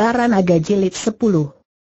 Baranaga Jilid 10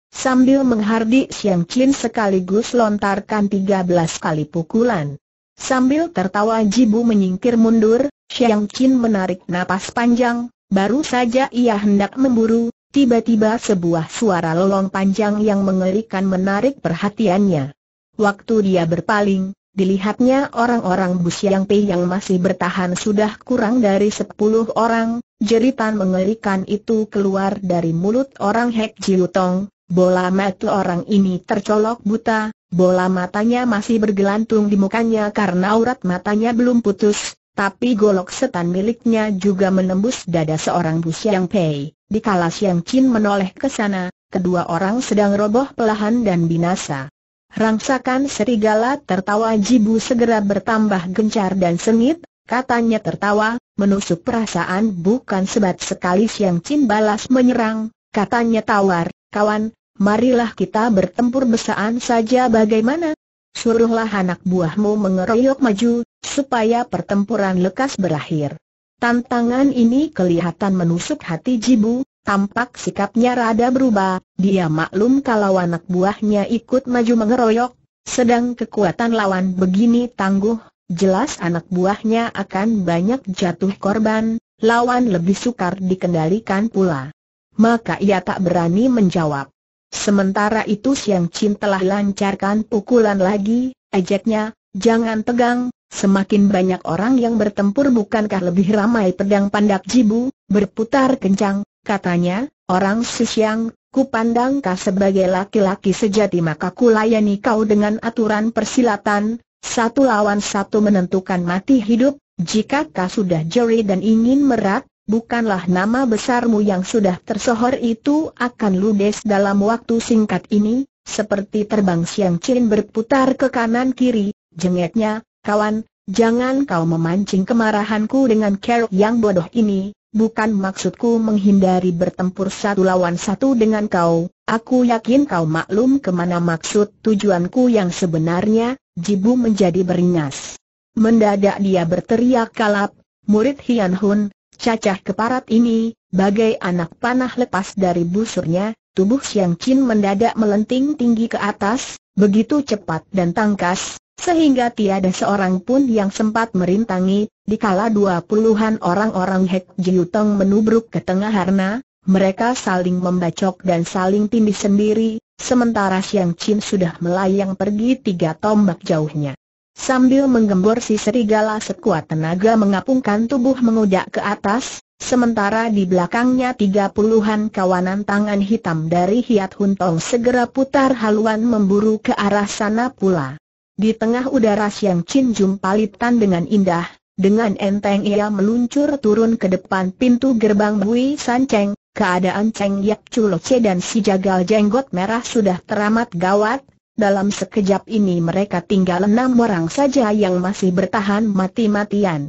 Sambil menghardik Siang Chin sekaligus lontarkan 13 kali pukulan Sambil tertawa Jibu menyingkir mundur, Siang Chin menarik napas panjang, baru saja ia hendak memburu, tiba-tiba sebuah suara lolong panjang yang mengerikan menarik perhatiannya Waktu dia berpaling, Dilihatnya orang-orang busi yang masih bertahan sudah kurang dari sepuluh orang, jeritan mengerikan itu keluar dari mulut orang Hek Jiutong, bola mata orang ini tercolok buta, bola matanya masih bergelantung di mukanya karena urat matanya belum putus, tapi golok setan miliknya juga menembus dada seorang Di Dikala Siang Chin menoleh ke sana, kedua orang sedang roboh pelahan dan binasa. Rangsakan serigala tertawa Jibu segera bertambah gencar dan sengit, katanya tertawa, menusuk perasaan bukan sebat sekali Siang cin balas menyerang, katanya tawar, kawan, marilah kita bertempur besaan saja bagaimana? Suruhlah anak buahmu mengeroyok maju, supaya pertempuran lekas berakhir. Tantangan ini kelihatan menusuk hati Jibu, Tampak sikapnya rada berubah, dia maklum kalau anak buahnya ikut maju mengeroyok, sedang kekuatan lawan begini tangguh, jelas anak buahnya akan banyak jatuh korban, lawan lebih sukar dikendalikan pula. Maka ia tak berani menjawab. Sementara itu Siang Chin telah lancarkan pukulan lagi, ejeknya, jangan tegang, semakin banyak orang yang bertempur bukankah lebih ramai pedang pandak jibu, berputar kencang, katanya, orang siang, ku pandang kau sebagai laki-laki sejati maka ku layani kau dengan aturan persilatan, satu lawan satu menentukan mati hidup, jika kau sudah jeri dan ingin merat, bukanlah nama besarmu yang sudah tersohor itu akan ludes dalam waktu singkat ini, seperti terbang siang cin berputar ke kanan-kiri, jengeknya, kawan, jangan kau memancing kemarahanku dengan kerok yang bodoh ini, bukan maksudku menghindari bertempur satu lawan satu dengan kau, aku yakin kau maklum kemana maksud tujuanku yang sebenarnya, Jibu menjadi beringas. Mendadak dia berteriak kalap, murid Hian Hun, cacah keparat ini, bagai anak panah lepas dari busurnya, tubuh Siang Qin mendadak melenting tinggi ke atas, begitu cepat dan tangkas, sehingga tiada seorang pun yang sempat merintangi, dikala dua puluhan orang-orang Hek Jiutong menubruk ke tengah harna, mereka saling membacok dan saling tindih sendiri, sementara Siang Chin sudah melayang pergi tiga tombak jauhnya. Sambil menggembor si serigala sekuat tenaga mengapungkan tubuh mengujak ke atas, sementara di belakangnya tiga puluhan kawanan tangan hitam dari Hiat Huntong segera putar haluan memburu ke arah sana pula. Di tengah udara Siang Chin Jum palitan dengan indah, dengan enteng ia meluncur turun ke depan pintu gerbang Bui San Cheng, keadaan Cheng Yap Chu Che dan si jagal jenggot merah sudah teramat gawat, dalam sekejap ini mereka tinggal enam orang saja yang masih bertahan mati-matian.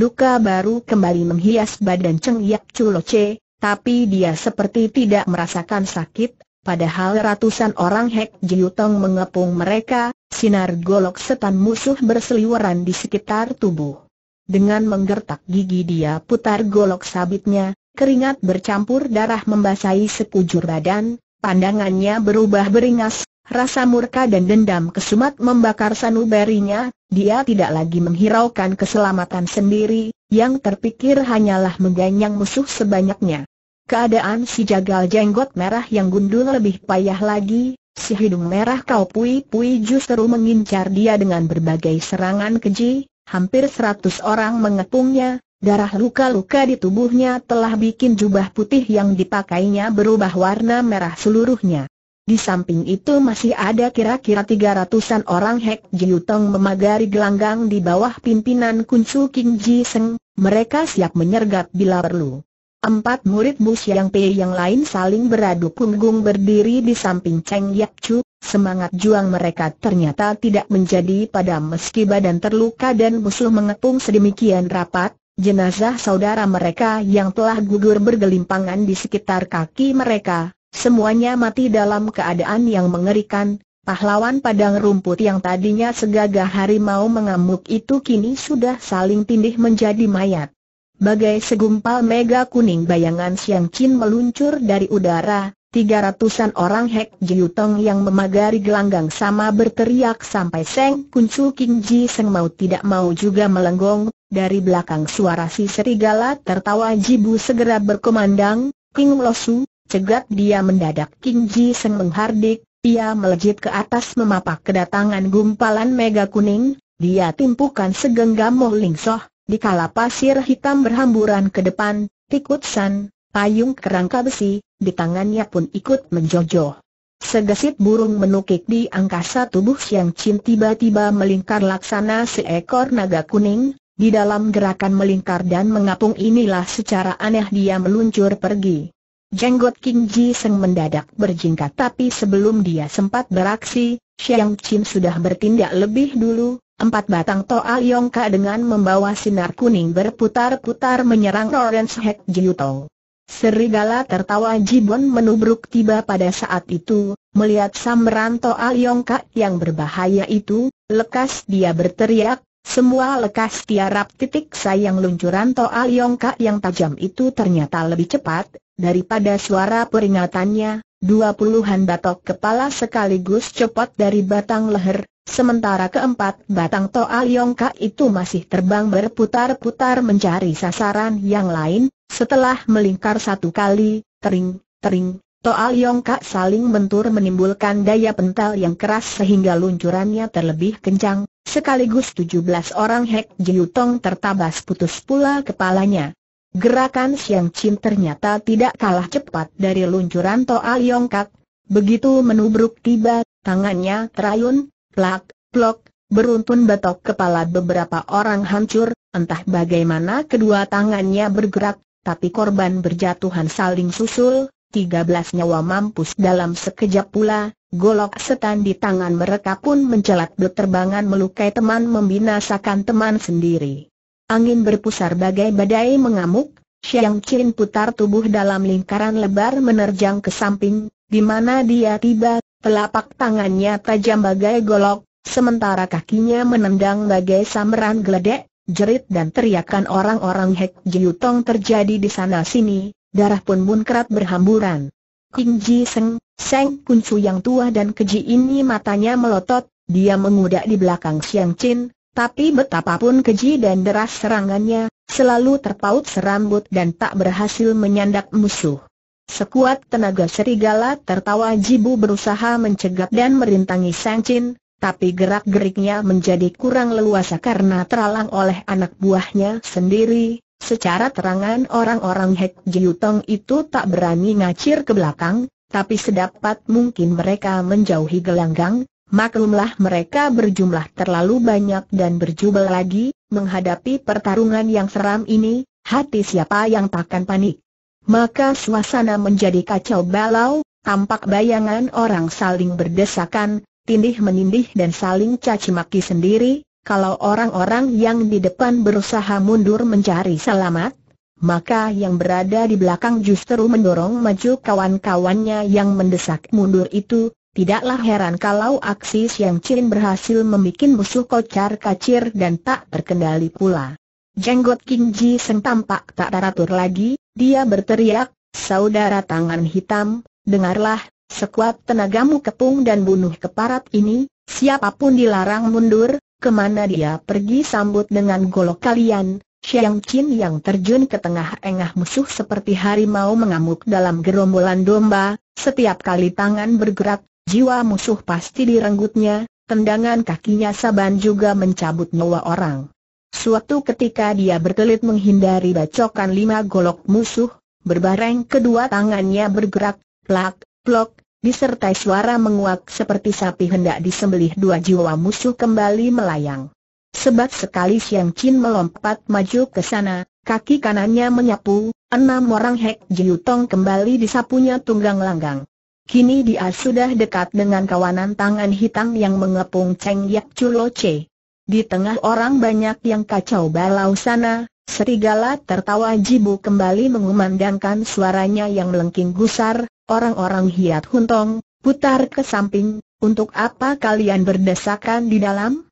Luka baru kembali menghias badan Cheng Yap Chu Che, tapi dia seperti tidak merasakan sakit, Padahal ratusan orang Hek Jiutong mengepung mereka, sinar golok setan musuh berseliweran di sekitar tubuh. Dengan menggertak gigi dia putar golok sabitnya, keringat bercampur darah membasahi sekujur badan, pandangannya berubah beringas, rasa murka dan dendam kesumat membakar sanubarinya, dia tidak lagi menghiraukan keselamatan sendiri, yang terpikir hanyalah mengganyang musuh sebanyaknya. Keadaan si jagal jenggot merah yang gundul lebih payah lagi, si hidung merah kau pui-pui justru mengincar dia dengan berbagai serangan keji, hampir seratus orang mengepungnya, darah luka-luka di tubuhnya telah bikin jubah putih yang dipakainya berubah warna merah seluruhnya. Di samping itu masih ada kira-kira tiga ratusan orang Hek Jiutong memagari gelanggang di bawah pimpinan Kunsu King Ji Seng, mereka siap menyergap bila perlu. Empat murid Mu Xiang Pei yang lain saling beradu punggung berdiri di samping Cheng Yap Chu, semangat juang mereka ternyata tidak menjadi padam meski badan terluka dan musuh mengepung sedemikian rapat, jenazah saudara mereka yang telah gugur bergelimpangan di sekitar kaki mereka, semuanya mati dalam keadaan yang mengerikan, Pahlawan padang rumput yang tadinya segagah harimau mengamuk itu kini sudah saling tindih menjadi mayat. Bagai segumpal mega kuning bayangan Siang Chin meluncur dari udara, tiga ratusan orang Hek Jiutong yang memagari gelanggang sama berteriak sampai Seng Kuncu King Ji Seng mau tidak mau juga melenggong, dari belakang suara si serigala tertawa Jibu segera berkomandang, King Losu, cegat dia mendadak King Ji Seng menghardik, ia melejit ke atas memapak kedatangan gumpalan mega kuning, dia timpukan segenggam Moh Ling Soh, di kala pasir hitam berhamburan ke depan, Tikut San, payung kerangka besi, di tangannya pun ikut menjojoh. Segesit burung menukik di angkasa tubuh Siang Chin tiba-tiba melingkar laksana seekor naga kuning, di dalam gerakan melingkar dan mengapung inilah secara aneh dia meluncur pergi. Jenggot King Ji Seng mendadak berjingkat tapi sebelum dia sempat beraksi, Siang Chin sudah bertindak lebih dulu, Empat batang Toa Yongka dengan membawa sinar kuning berputar-putar menyerang Lawrence Jiu Jiutong. Serigala tertawa Jibon menubruk tiba pada saat itu, melihat samberan Toa Yongka yang berbahaya itu, lekas dia berteriak, semua lekas tiarap titik sayang luncuran Toa Yongka yang tajam itu ternyata lebih cepat, daripada suara peringatannya, dua puluhan batok kepala sekaligus cepat dari batang leher, Sementara keempat batang Toa Yongka itu masih terbang berputar-putar mencari sasaran yang lain, setelah melingkar satu kali, tering, tering, Toa Yongka saling bentur menimbulkan daya pental yang keras sehingga luncurannya terlebih kencang, sekaligus 17 orang Hek Jiutong tertabas putus pula kepalanya. Gerakan Siang Chin ternyata tidak kalah cepat dari luncuran Toa Yongkak. Begitu menubruk tiba, tangannya terayun, Plak, plok, beruntun batok kepala beberapa orang hancur, entah bagaimana kedua tangannya bergerak, tapi korban berjatuhan saling susul, 13 nyawa mampus dalam sekejap pula, golok setan di tangan mereka pun mencelat berterbangan melukai teman membinasakan teman sendiri. Angin berpusar bagai badai mengamuk, Xiang Qin putar tubuh dalam lingkaran lebar menerjang ke samping, di mana dia tiba Telapak tangannya tajam bagai golok, sementara kakinya menendang bagai samaran geledek, jerit dan teriakan orang-orang Hek Jiutong terjadi di sana-sini, darah pun munkrat berhamburan. King Ji Seng, Seng Kuncu yang tua dan keji ini matanya melotot, dia mengudak di belakang Siang Chin, tapi betapapun keji dan deras serangannya, selalu terpaut serambut dan tak berhasil menyandak musuh. Sekuat tenaga serigala tertawa Jibu berusaha mencegat dan merintangi Sang Chin, tapi gerak-geriknya menjadi kurang leluasa karena teralang oleh anak buahnya sendiri. Secara terangan orang-orang Hek Jiutong itu tak berani ngacir ke belakang, tapi sedapat mungkin mereka menjauhi gelanggang, maklumlah mereka berjumlah terlalu banyak dan berjubel lagi, menghadapi pertarungan yang seram ini, hati siapa yang takkan panik. Maka suasana menjadi kacau balau, tampak bayangan orang saling berdesakan, tindih menindih dan saling caci maki sendiri, kalau orang-orang yang di depan berusaha mundur mencari selamat, maka yang berada di belakang justru mendorong maju kawan-kawannya yang mendesak mundur itu, tidaklah heran kalau aksi Siang Chin berhasil membuat musuh kocar kacir dan tak terkendali pula. Jenggot King Ji Seng tampak tak teratur lagi, dia berteriak, saudara tangan hitam, dengarlah, sekuat tenagamu kepung dan bunuh keparat ini, siapapun dilarang mundur, kemana dia pergi sambut dengan golok kalian, Xiang Qin yang terjun ke tengah-engah musuh seperti harimau mengamuk dalam gerombolan domba, setiap kali tangan bergerak, jiwa musuh pasti direnggutnya, tendangan kakinya saban juga mencabut nyawa orang. Suatu ketika dia berkelit menghindari bacokan lima golok musuh, berbareng kedua tangannya bergerak, plak, plok, disertai suara menguak seperti sapi hendak disembelih dua jiwa musuh kembali melayang. Sebab sekali Siang Chin melompat maju ke sana, kaki kanannya menyapu, enam orang Hek Tong kembali disapunya tunggang langgang. Kini dia sudah dekat dengan kawanan tangan hitam yang mengepung Cheng Yak Chulo Che. Di tengah orang banyak yang kacau balau sana, Serigala tertawa jibu kembali mengumandangkan suaranya yang melengking gusar, orang-orang hiat huntong, putar ke samping, untuk apa kalian berdesakan di dalam?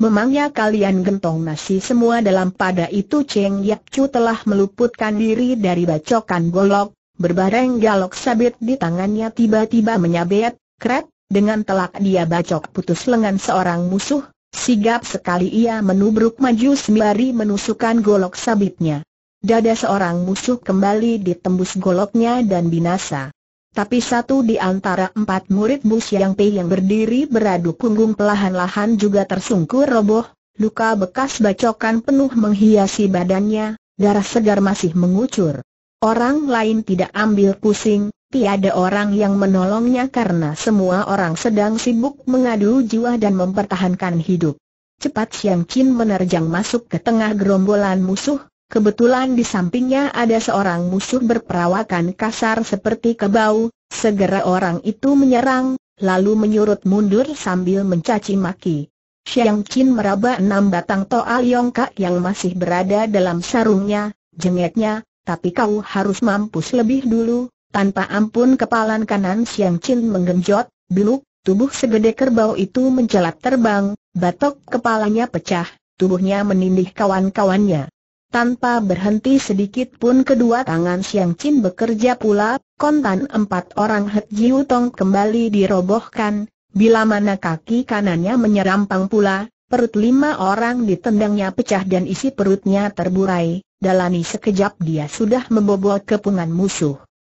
Memangnya kalian gentong nasi semua dalam pada itu Cheng yap Chu telah meluputkan diri dari bacokan golok, berbareng galok sabit di tangannya tiba-tiba menyabet, kret, dengan telak dia bacok putus lengan seorang musuh, Sigap sekali ia menubruk maju sembari menusukkan golok sabitnya. Dada seorang musuh kembali ditembus goloknya dan binasa. Tapi satu di antara empat murid Bu Siang Pei yang berdiri beradu punggung pelahan-lahan juga tersungkur roboh, luka bekas bacokan penuh menghiasi badannya, darah segar masih mengucur. Orang lain tidak ambil pusing, Tiada orang yang menolongnya karena semua orang sedang sibuk mengadu jiwa dan mempertahankan hidup. Cepat Siang Chin menerjang masuk ke tengah gerombolan musuh, kebetulan di sampingnya ada seorang musuh berperawakan kasar seperti kebau, segera orang itu menyerang, lalu menyurut mundur sambil mencaci maki. Siang Chin meraba enam batang Toa Liong yang masih berada dalam sarungnya, jengetnya, tapi kau harus mampus lebih dulu, tanpa ampun kepalan kanan Siang Chin menggenjot, beluk, tubuh segede kerbau itu mencelat terbang, batok kepalanya pecah, tubuhnya menindih kawan-kawannya. Tanpa berhenti sedikit pun kedua tangan Siang Chin bekerja pula, kontan empat orang Het Jiu Tong kembali dirobohkan, bila mana kaki kanannya menyerampang pula, perut lima orang ditendangnya pecah dan isi perutnya terburai, dalani sekejap dia sudah membobol kepungan musuh.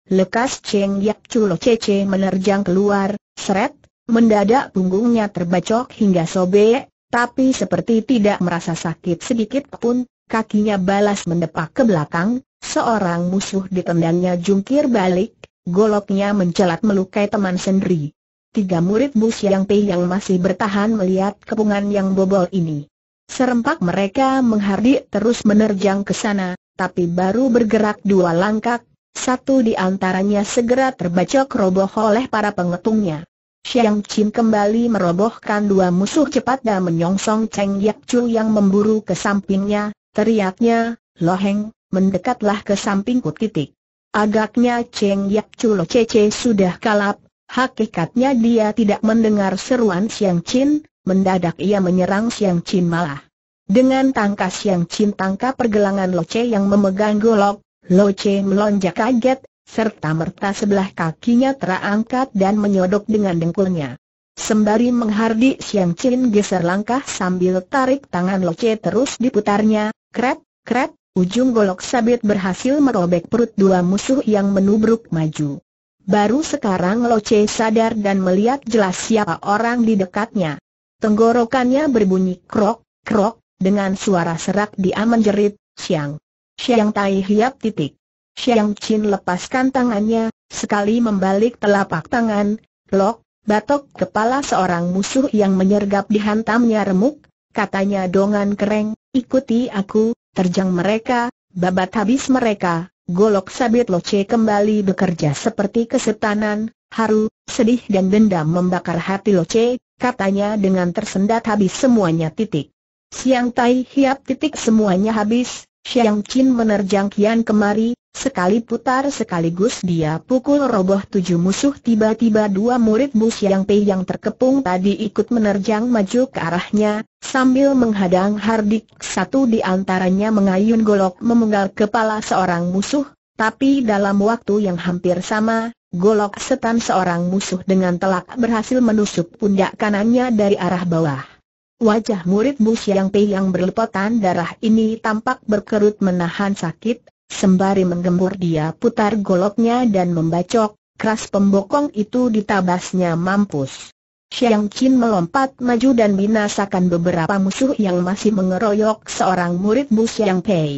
Lekas Cheng Yak Chulo Cece menerjang keluar, seret, mendadak punggungnya terbacok hingga sobek, tapi seperti tidak merasa sakit sedikit pun, kakinya balas mendepak ke belakang, seorang musuh ditendangnya jungkir balik, goloknya mencelat melukai teman sendiri. Tiga murid Bu yang Pei yang masih bertahan melihat kepungan yang bobol ini. Serempak mereka menghardik terus menerjang ke sana, tapi baru bergerak dua langkah, satu di antaranya segera terbacok roboh oleh para pengetungnya. Xiang Qin kembali merobohkan dua musuh cepat dan menyongsong Cheng Yak Chul yang memburu ke sampingnya, teriaknya, Loheng, mendekatlah ke sampingku titik. Agaknya Cheng Yak Chul Cece sudah kalap, hakikatnya dia tidak mendengar seruan Xiang Qin, mendadak ia menyerang Xiang Qin malah. Dengan tangkas Xiang Qin tangkap pergelangan Lo Ce yang memegang golok, Lo melonjak kaget, serta merta sebelah kakinya terangkat dan menyodok dengan dengkulnya. Sembari menghardik Siang Chin geser langkah sambil tarik tangan Lo terus diputarnya, Krep, kret, ujung golok sabit berhasil merobek perut dua musuh yang menubruk maju. Baru sekarang Lo sadar dan melihat jelas siapa orang di dekatnya. Tenggorokannya berbunyi krok, krok, dengan suara serak dia menjerit, siang. Siang Tai Hiap titik. Siang Chin lepaskan tangannya, sekali membalik telapak tangan, lok, batok kepala seorang musuh yang menyergap dihantamnya remuk, katanya dongan kereng, ikuti aku, terjang mereka, babat habis mereka, golok sabit loce kembali bekerja seperti kesetanan, haru, sedih dan dendam membakar hati loce, katanya dengan tersendat habis semuanya titik. Siang tai hiap titik semuanya habis, Xiang Qin menerjang kian kemari, sekali putar sekaligus dia pukul roboh tujuh musuh tiba-tiba dua murid Bu Xiang Pei yang terkepung tadi ikut menerjang maju ke arahnya, sambil menghadang hardik satu di antaranya mengayun golok memenggal kepala seorang musuh, tapi dalam waktu yang hampir sama, golok setan seorang musuh dengan telak berhasil menusuk pundak kanannya dari arah bawah. Wajah murid Mu Yang Pei yang berlepotan darah ini tampak berkerut menahan sakit, sembari menggembur dia putar goloknya dan membacok, keras pembokong itu ditabasnya mampus. Xiang Qin melompat maju dan binasakan beberapa musuh yang masih mengeroyok seorang murid Bu Yang Pei.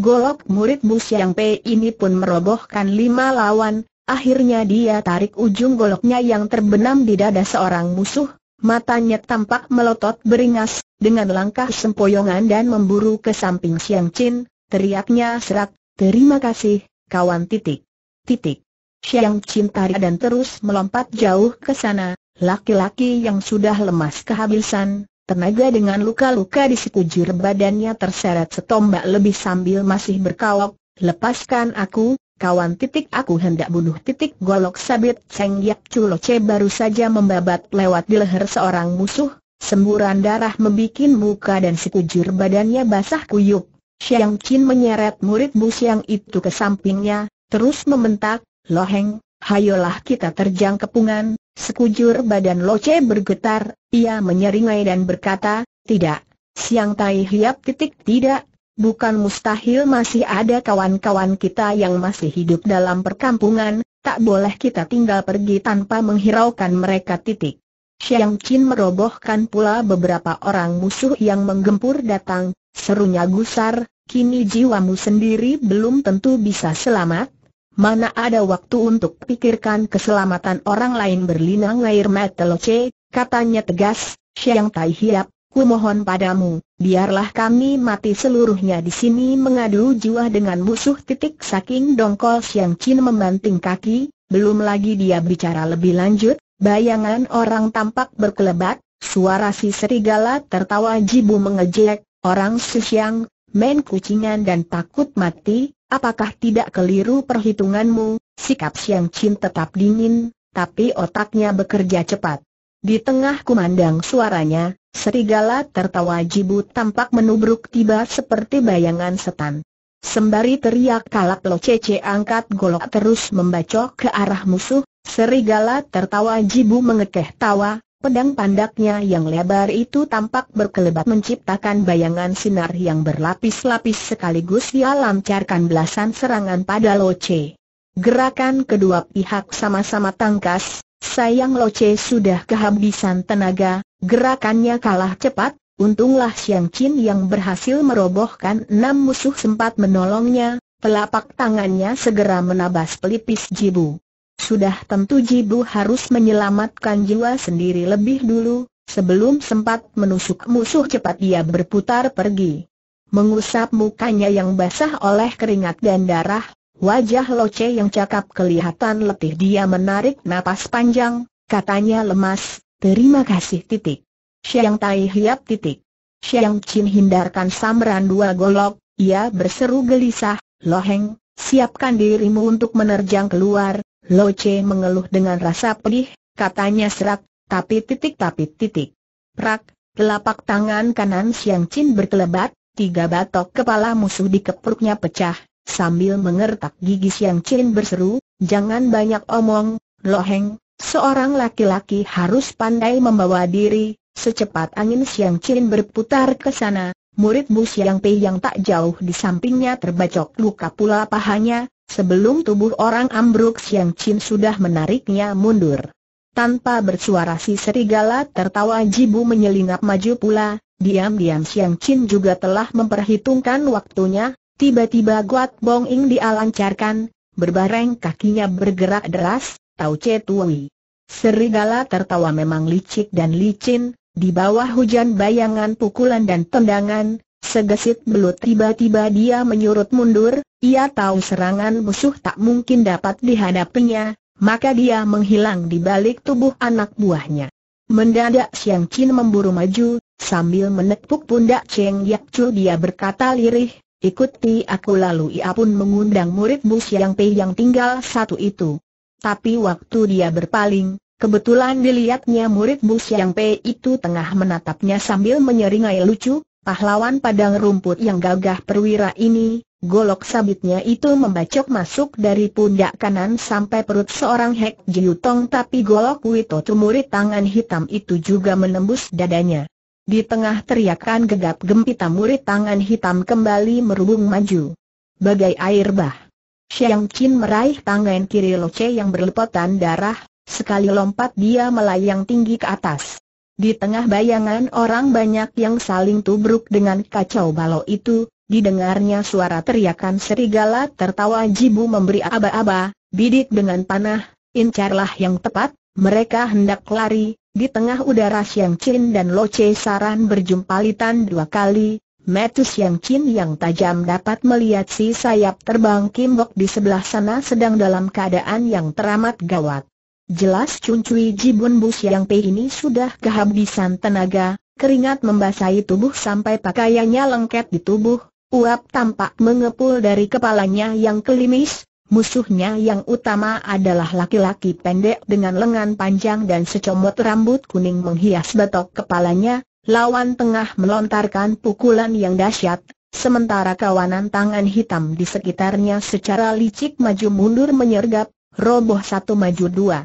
Golok murid Bu Yang Pei ini pun merobohkan lima lawan, akhirnya dia tarik ujung goloknya yang terbenam di dada seorang musuh, Matanya tampak melotot beringas, dengan langkah sempoyongan dan memburu ke samping Siang Chin, teriaknya serak, terima kasih, kawan titik. Titik. Siang Chin tarik dan terus melompat jauh ke sana, laki-laki yang sudah lemas kehabisan, tenaga dengan luka-luka di sekujur badannya terseret setombak lebih sambil masih berkawok, lepaskan aku, kawan titik aku hendak bunuh titik golok sabit Cheng Yap Chuloce baru saja membabat lewat di leher seorang musuh, semburan darah membuat muka dan sekujur badannya basah kuyup. Xiang Qin menyeret murid Bu Xiang itu ke sampingnya, terus membentak, Loheng, hayolah kita terjang kepungan, sekujur badan Loce bergetar, ia menyeringai dan berkata, tidak, Siang Tai Hiap titik tidak, Bukan mustahil masih ada kawan-kawan kita yang masih hidup dalam perkampungan, tak boleh kita tinggal pergi tanpa menghiraukan mereka titik. Xiang Qin merobohkan pula beberapa orang musuh yang menggempur datang, serunya gusar, kini jiwamu sendiri belum tentu bisa selamat. Mana ada waktu untuk pikirkan keselamatan orang lain berlinang air mata loce, katanya tegas, Xiang Tai Hiap, Aku mohon padamu, biarlah kami mati seluruhnya di sini mengadu jiwa dengan musuh titik saking dongkol Siang Chin membanting kaki, belum lagi dia bicara lebih lanjut, bayangan orang tampak berkelebat, suara si serigala tertawa jibu mengejek, orang sesiang, main kucingan dan takut mati, apakah tidak keliru perhitunganmu, sikap Siang Chin tetap dingin, tapi otaknya bekerja cepat. Di tengah kumandang suaranya, serigala tertawa jibu tampak menubruk tiba seperti bayangan setan. Sembari teriak kalap lo cece angkat golok terus membacok ke arah musuh, serigala tertawa jibu mengekeh tawa, pedang pandaknya yang lebar itu tampak berkelebat menciptakan bayangan sinar yang berlapis-lapis sekaligus dia lancarkan belasan serangan pada Loce. Gerakan kedua pihak sama-sama tangkas, Sayang Loce sudah kehabisan tenaga, gerakannya kalah cepat, untunglah Xiang Qin yang berhasil merobohkan enam musuh sempat menolongnya, telapak tangannya segera menabas pelipis Jibu. Sudah tentu Jibu harus menyelamatkan jiwa sendiri lebih dulu, sebelum sempat menusuk musuh cepat ia berputar pergi. Mengusap mukanya yang basah oleh keringat dan darah, Wajah Loce yang cakap kelihatan letih dia menarik napas panjang, katanya lemas, terima kasih titik. Siang Tai Hiap titik. Siang Chin hindarkan samran dua golok, ia berseru gelisah, Loheng, siapkan dirimu untuk menerjang keluar, Loce mengeluh dengan rasa pedih, katanya serak, tapi titik tapi titik. Prak, telapak tangan kanan Siang Chin berkelebat, tiga batok kepala musuh dikepruknya pecah, Sambil mengertak gigi Siang Chin berseru, jangan banyak omong, loheng, seorang laki-laki harus pandai membawa diri, secepat angin Siang Chin berputar ke sana, Murid muridmu Siang Pei yang tak jauh di sampingnya terbacok luka pula pahanya, sebelum tubuh orang ambruk Siang Chin sudah menariknya mundur. Tanpa bersuara si serigala tertawa jibu menyelinap maju pula, diam-diam Siang Chin juga telah memperhitungkan waktunya, Tiba-tiba Guat Bong Ing dialancarkan, berbareng kakinya bergerak deras, Tau Che Tui. Serigala tertawa memang licik dan licin, di bawah hujan bayangan pukulan dan tendangan, segesit belut tiba-tiba dia menyurut mundur, ia tahu serangan musuh tak mungkin dapat dihadapinya, maka dia menghilang di balik tubuh anak buahnya. Mendadak Siang Chin memburu maju, sambil menepuk pundak Cheng Yak Chu dia berkata lirih, Ikuti aku lalu ia pun mengundang murid Mu Pei yang tinggal satu itu. Tapi waktu dia berpaling, kebetulan dilihatnya murid Mu Pei itu tengah menatapnya sambil menyeringai lucu, pahlawan padang rumput yang gagah perwira ini, golok sabitnya itu membacok masuk dari pundak kanan sampai perut seorang Hek Jiu Tong. tapi golok Wito murid tangan hitam itu juga menembus dadanya. Di tengah teriakan gegap gempita murid tangan hitam kembali merubung maju. Bagai air bah. Xiang Qin meraih tangan kiri Loce yang berlepotan darah, sekali lompat dia melayang tinggi ke atas. Di tengah bayangan orang banyak yang saling tubruk dengan kacau balau itu, didengarnya suara teriakan serigala tertawa jibu memberi aba-aba, bidik dengan panah, incarlah yang tepat, mereka hendak lari, di tengah udara Siang Qin dan Lo Che Saran berjumpalitan dua kali, Metus Yang Qin yang tajam dapat melihat si sayap terbang Kim Bok di sebelah sana sedang dalam keadaan yang teramat gawat. Jelas Chun Cui Jibun Bus Xiang Pei ini sudah kehabisan tenaga, keringat membasahi tubuh sampai pakaiannya lengket di tubuh, uap tampak mengepul dari kepalanya yang kelimis, Musuhnya yang utama adalah laki-laki pendek dengan lengan panjang dan secomot rambut kuning menghias batok kepalanya, lawan tengah melontarkan pukulan yang dahsyat, sementara kawanan tangan hitam di sekitarnya secara licik maju mundur menyergap, roboh satu maju dua.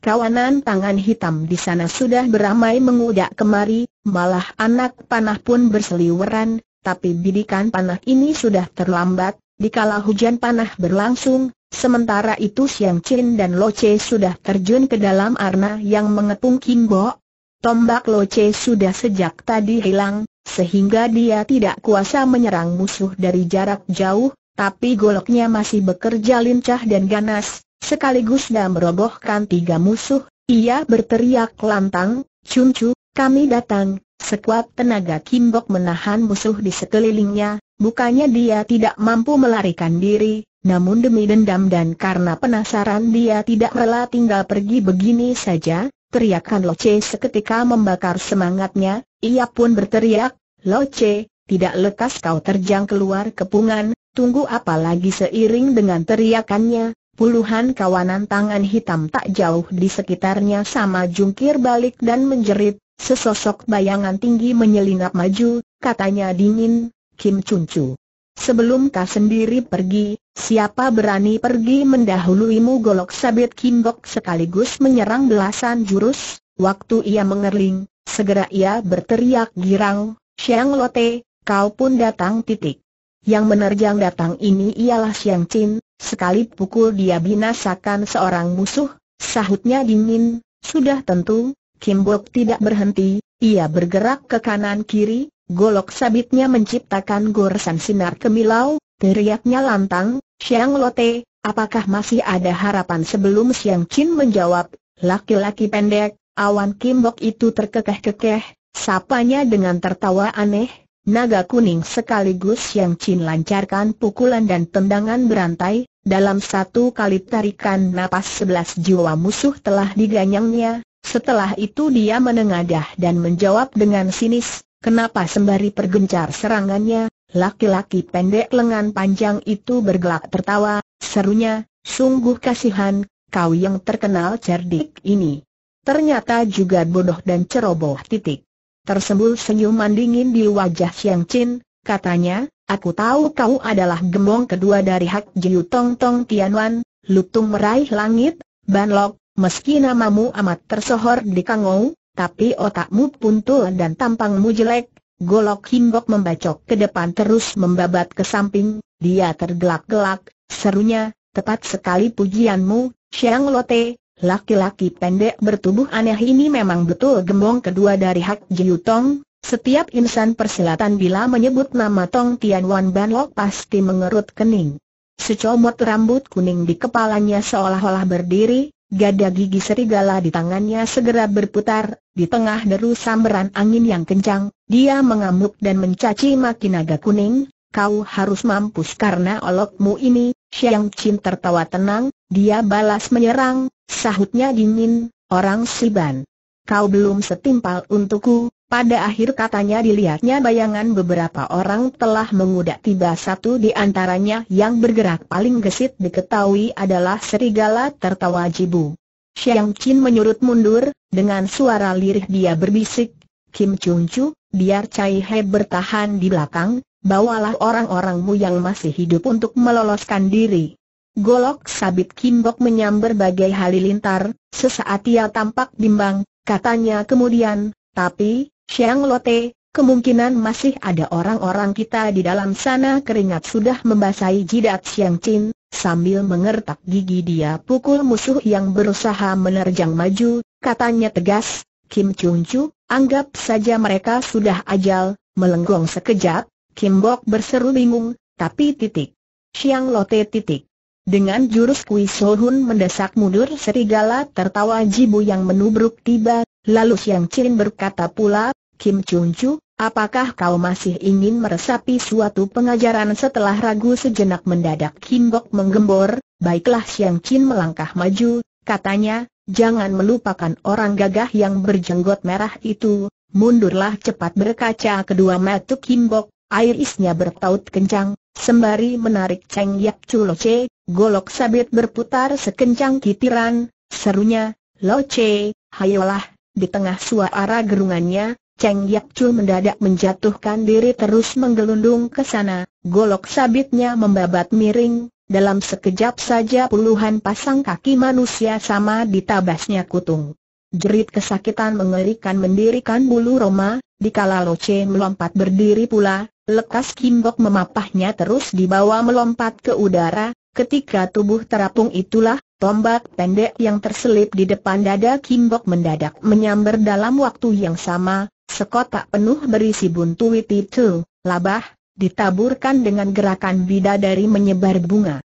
Kawanan tangan hitam di sana sudah beramai mengudak kemari, malah anak panah pun berseliweran, tapi bidikan panah ini sudah terlambat, Dikala hujan panah berlangsung, sementara itu Siang Chin dan Lo sudah terjun ke dalam arna yang mengepung Kim Bo. Tombak Loce sudah sejak tadi hilang, sehingga dia tidak kuasa menyerang musuh dari jarak jauh, tapi goloknya masih bekerja lincah dan ganas, sekaligus dan merobohkan tiga musuh. Ia berteriak lantang, Cuncu, kami datang, sekuat tenaga Kim Bok menahan musuh di sekelilingnya, Bukannya dia tidak mampu melarikan diri, namun demi dendam dan karena penasaran dia tidak rela tinggal pergi begini saja, teriakan Loce seketika membakar semangatnya, ia pun berteriak, Loce, tidak lekas kau terjang keluar kepungan, tunggu apa lagi seiring dengan teriakannya, Puluhan kawanan tangan hitam tak jauh di sekitarnya sama jungkir balik dan menjerit, sesosok bayangan tinggi menyelinap maju, katanya dingin, Kim Chun Chu. Sebelum kau sendiri pergi, siapa berani pergi mendahuluimu golok sabit Kim Bok sekaligus menyerang belasan jurus? Waktu ia mengerling, segera ia berteriak girang, Siang Lote, kau pun datang titik. Yang menerjang datang ini ialah Siang Chin, sekali pukul dia binasakan seorang musuh, sahutnya dingin, sudah tentu, Kim Bok tidak berhenti, ia bergerak ke kanan kiri, Golok sabitnya menciptakan goresan sinar kemilau, teriaknya lantang, Siang Lote, apakah masih ada harapan sebelum Siang Chin menjawab, laki-laki pendek, awan kimbok itu terkekeh-kekeh, sapanya dengan tertawa aneh, naga kuning sekaligus Siang Chin lancarkan pukulan dan tendangan berantai, dalam satu kali tarikan napas sebelas jiwa musuh telah diganyangnya, setelah itu dia menengadah dan menjawab dengan sinis, Kenapa sembari pergencar serangannya, laki-laki pendek lengan panjang itu bergelak tertawa, serunya, sungguh kasihan, kau yang terkenal cerdik ini. Ternyata juga bodoh dan ceroboh titik. Tersembul senyuman dingin di wajah Xiang Chin, katanya, aku tahu kau adalah gembong kedua dari Hak Jiu Tong Tong Tianwan, lutung meraih langit, banlok, meski namamu amat tersohor di Kangou, tapi otakmu puntul dan tampangmu jelek, Golok Hinggok membacok ke depan terus membabat ke samping, dia tergelak-gelak, serunya, tepat sekali pujianmu, Xiang Lote, laki-laki pendek bertubuh aneh ini memang betul gembong kedua dari Hak Jiu Tong, setiap insan perselatan bila menyebut nama Tong Tian Wan Ban Lok pasti mengerut kening. Secomot rambut kuning di kepalanya seolah-olah berdiri, Gada gigi serigala di tangannya segera berputar, di tengah deru samberan angin yang kencang, dia mengamuk dan mencaci maki naga kuning, kau harus mampus karena olokmu ini, Xiang Qin tertawa tenang, dia balas menyerang, sahutnya dingin, orang Siban. Kau belum setimpal untukku, pada akhir katanya dilihatnya bayangan beberapa orang telah mengudak tiba satu di antaranya yang bergerak paling gesit diketahui adalah serigala tertawa jibu. Xiang Qin menyurut mundur, dengan suara lirih dia berbisik, Kim Chung Chu, biar Cai He bertahan di belakang, bawalah orang-orangmu yang masih hidup untuk meloloskan diri. Golok sabit Kim Bok menyambar bagai halilintar, sesaat ia tampak bimbang, katanya kemudian, tapi, Siang Lote, kemungkinan masih ada orang-orang kita di dalam sana keringat sudah membasahi jidat Siang Chin, sambil mengertak gigi dia pukul musuh yang berusaha menerjang maju, katanya tegas, Kim Chung Chu, anggap saja mereka sudah ajal, melenggong sekejap, Kim Bok berseru bingung, tapi titik. Siang Lote titik. Dengan jurus Kui Sohun mendesak mundur serigala tertawa Jibu yang menubruk tiba, lalu Siang Chin berkata pula, Kim chun Chu, apakah kau masih ingin meresapi suatu pengajaran setelah ragu sejenak mendadak Kim bok menggembor, baiklah Siang Chin melangkah maju, katanya, jangan melupakan orang gagah yang berjenggot merah itu, mundurlah cepat berkaca kedua metu Kim bok air isnya bertaut kencang, Sembari menarik Cheng Yap Chu Che, golok sabit berputar sekencang kitiran, serunya, Lo Che, hayolah, di tengah suara gerungannya, Cheng Yap Chu mendadak menjatuhkan diri terus menggelundung ke sana, golok sabitnya membabat miring, dalam sekejap saja puluhan pasang kaki manusia sama ditabasnya kutung. Jerit kesakitan mengerikan mendirikan bulu Roma, dikala Loce melompat berdiri pula, lekas Kimbok memapahnya terus dibawa melompat ke udara, ketika tubuh terapung itulah, tombak pendek yang terselip di depan dada Kimbok mendadak menyambar dalam waktu yang sama, sekotak penuh berisi buntu itu, labah, ditaburkan dengan gerakan bidadari menyebar bunga.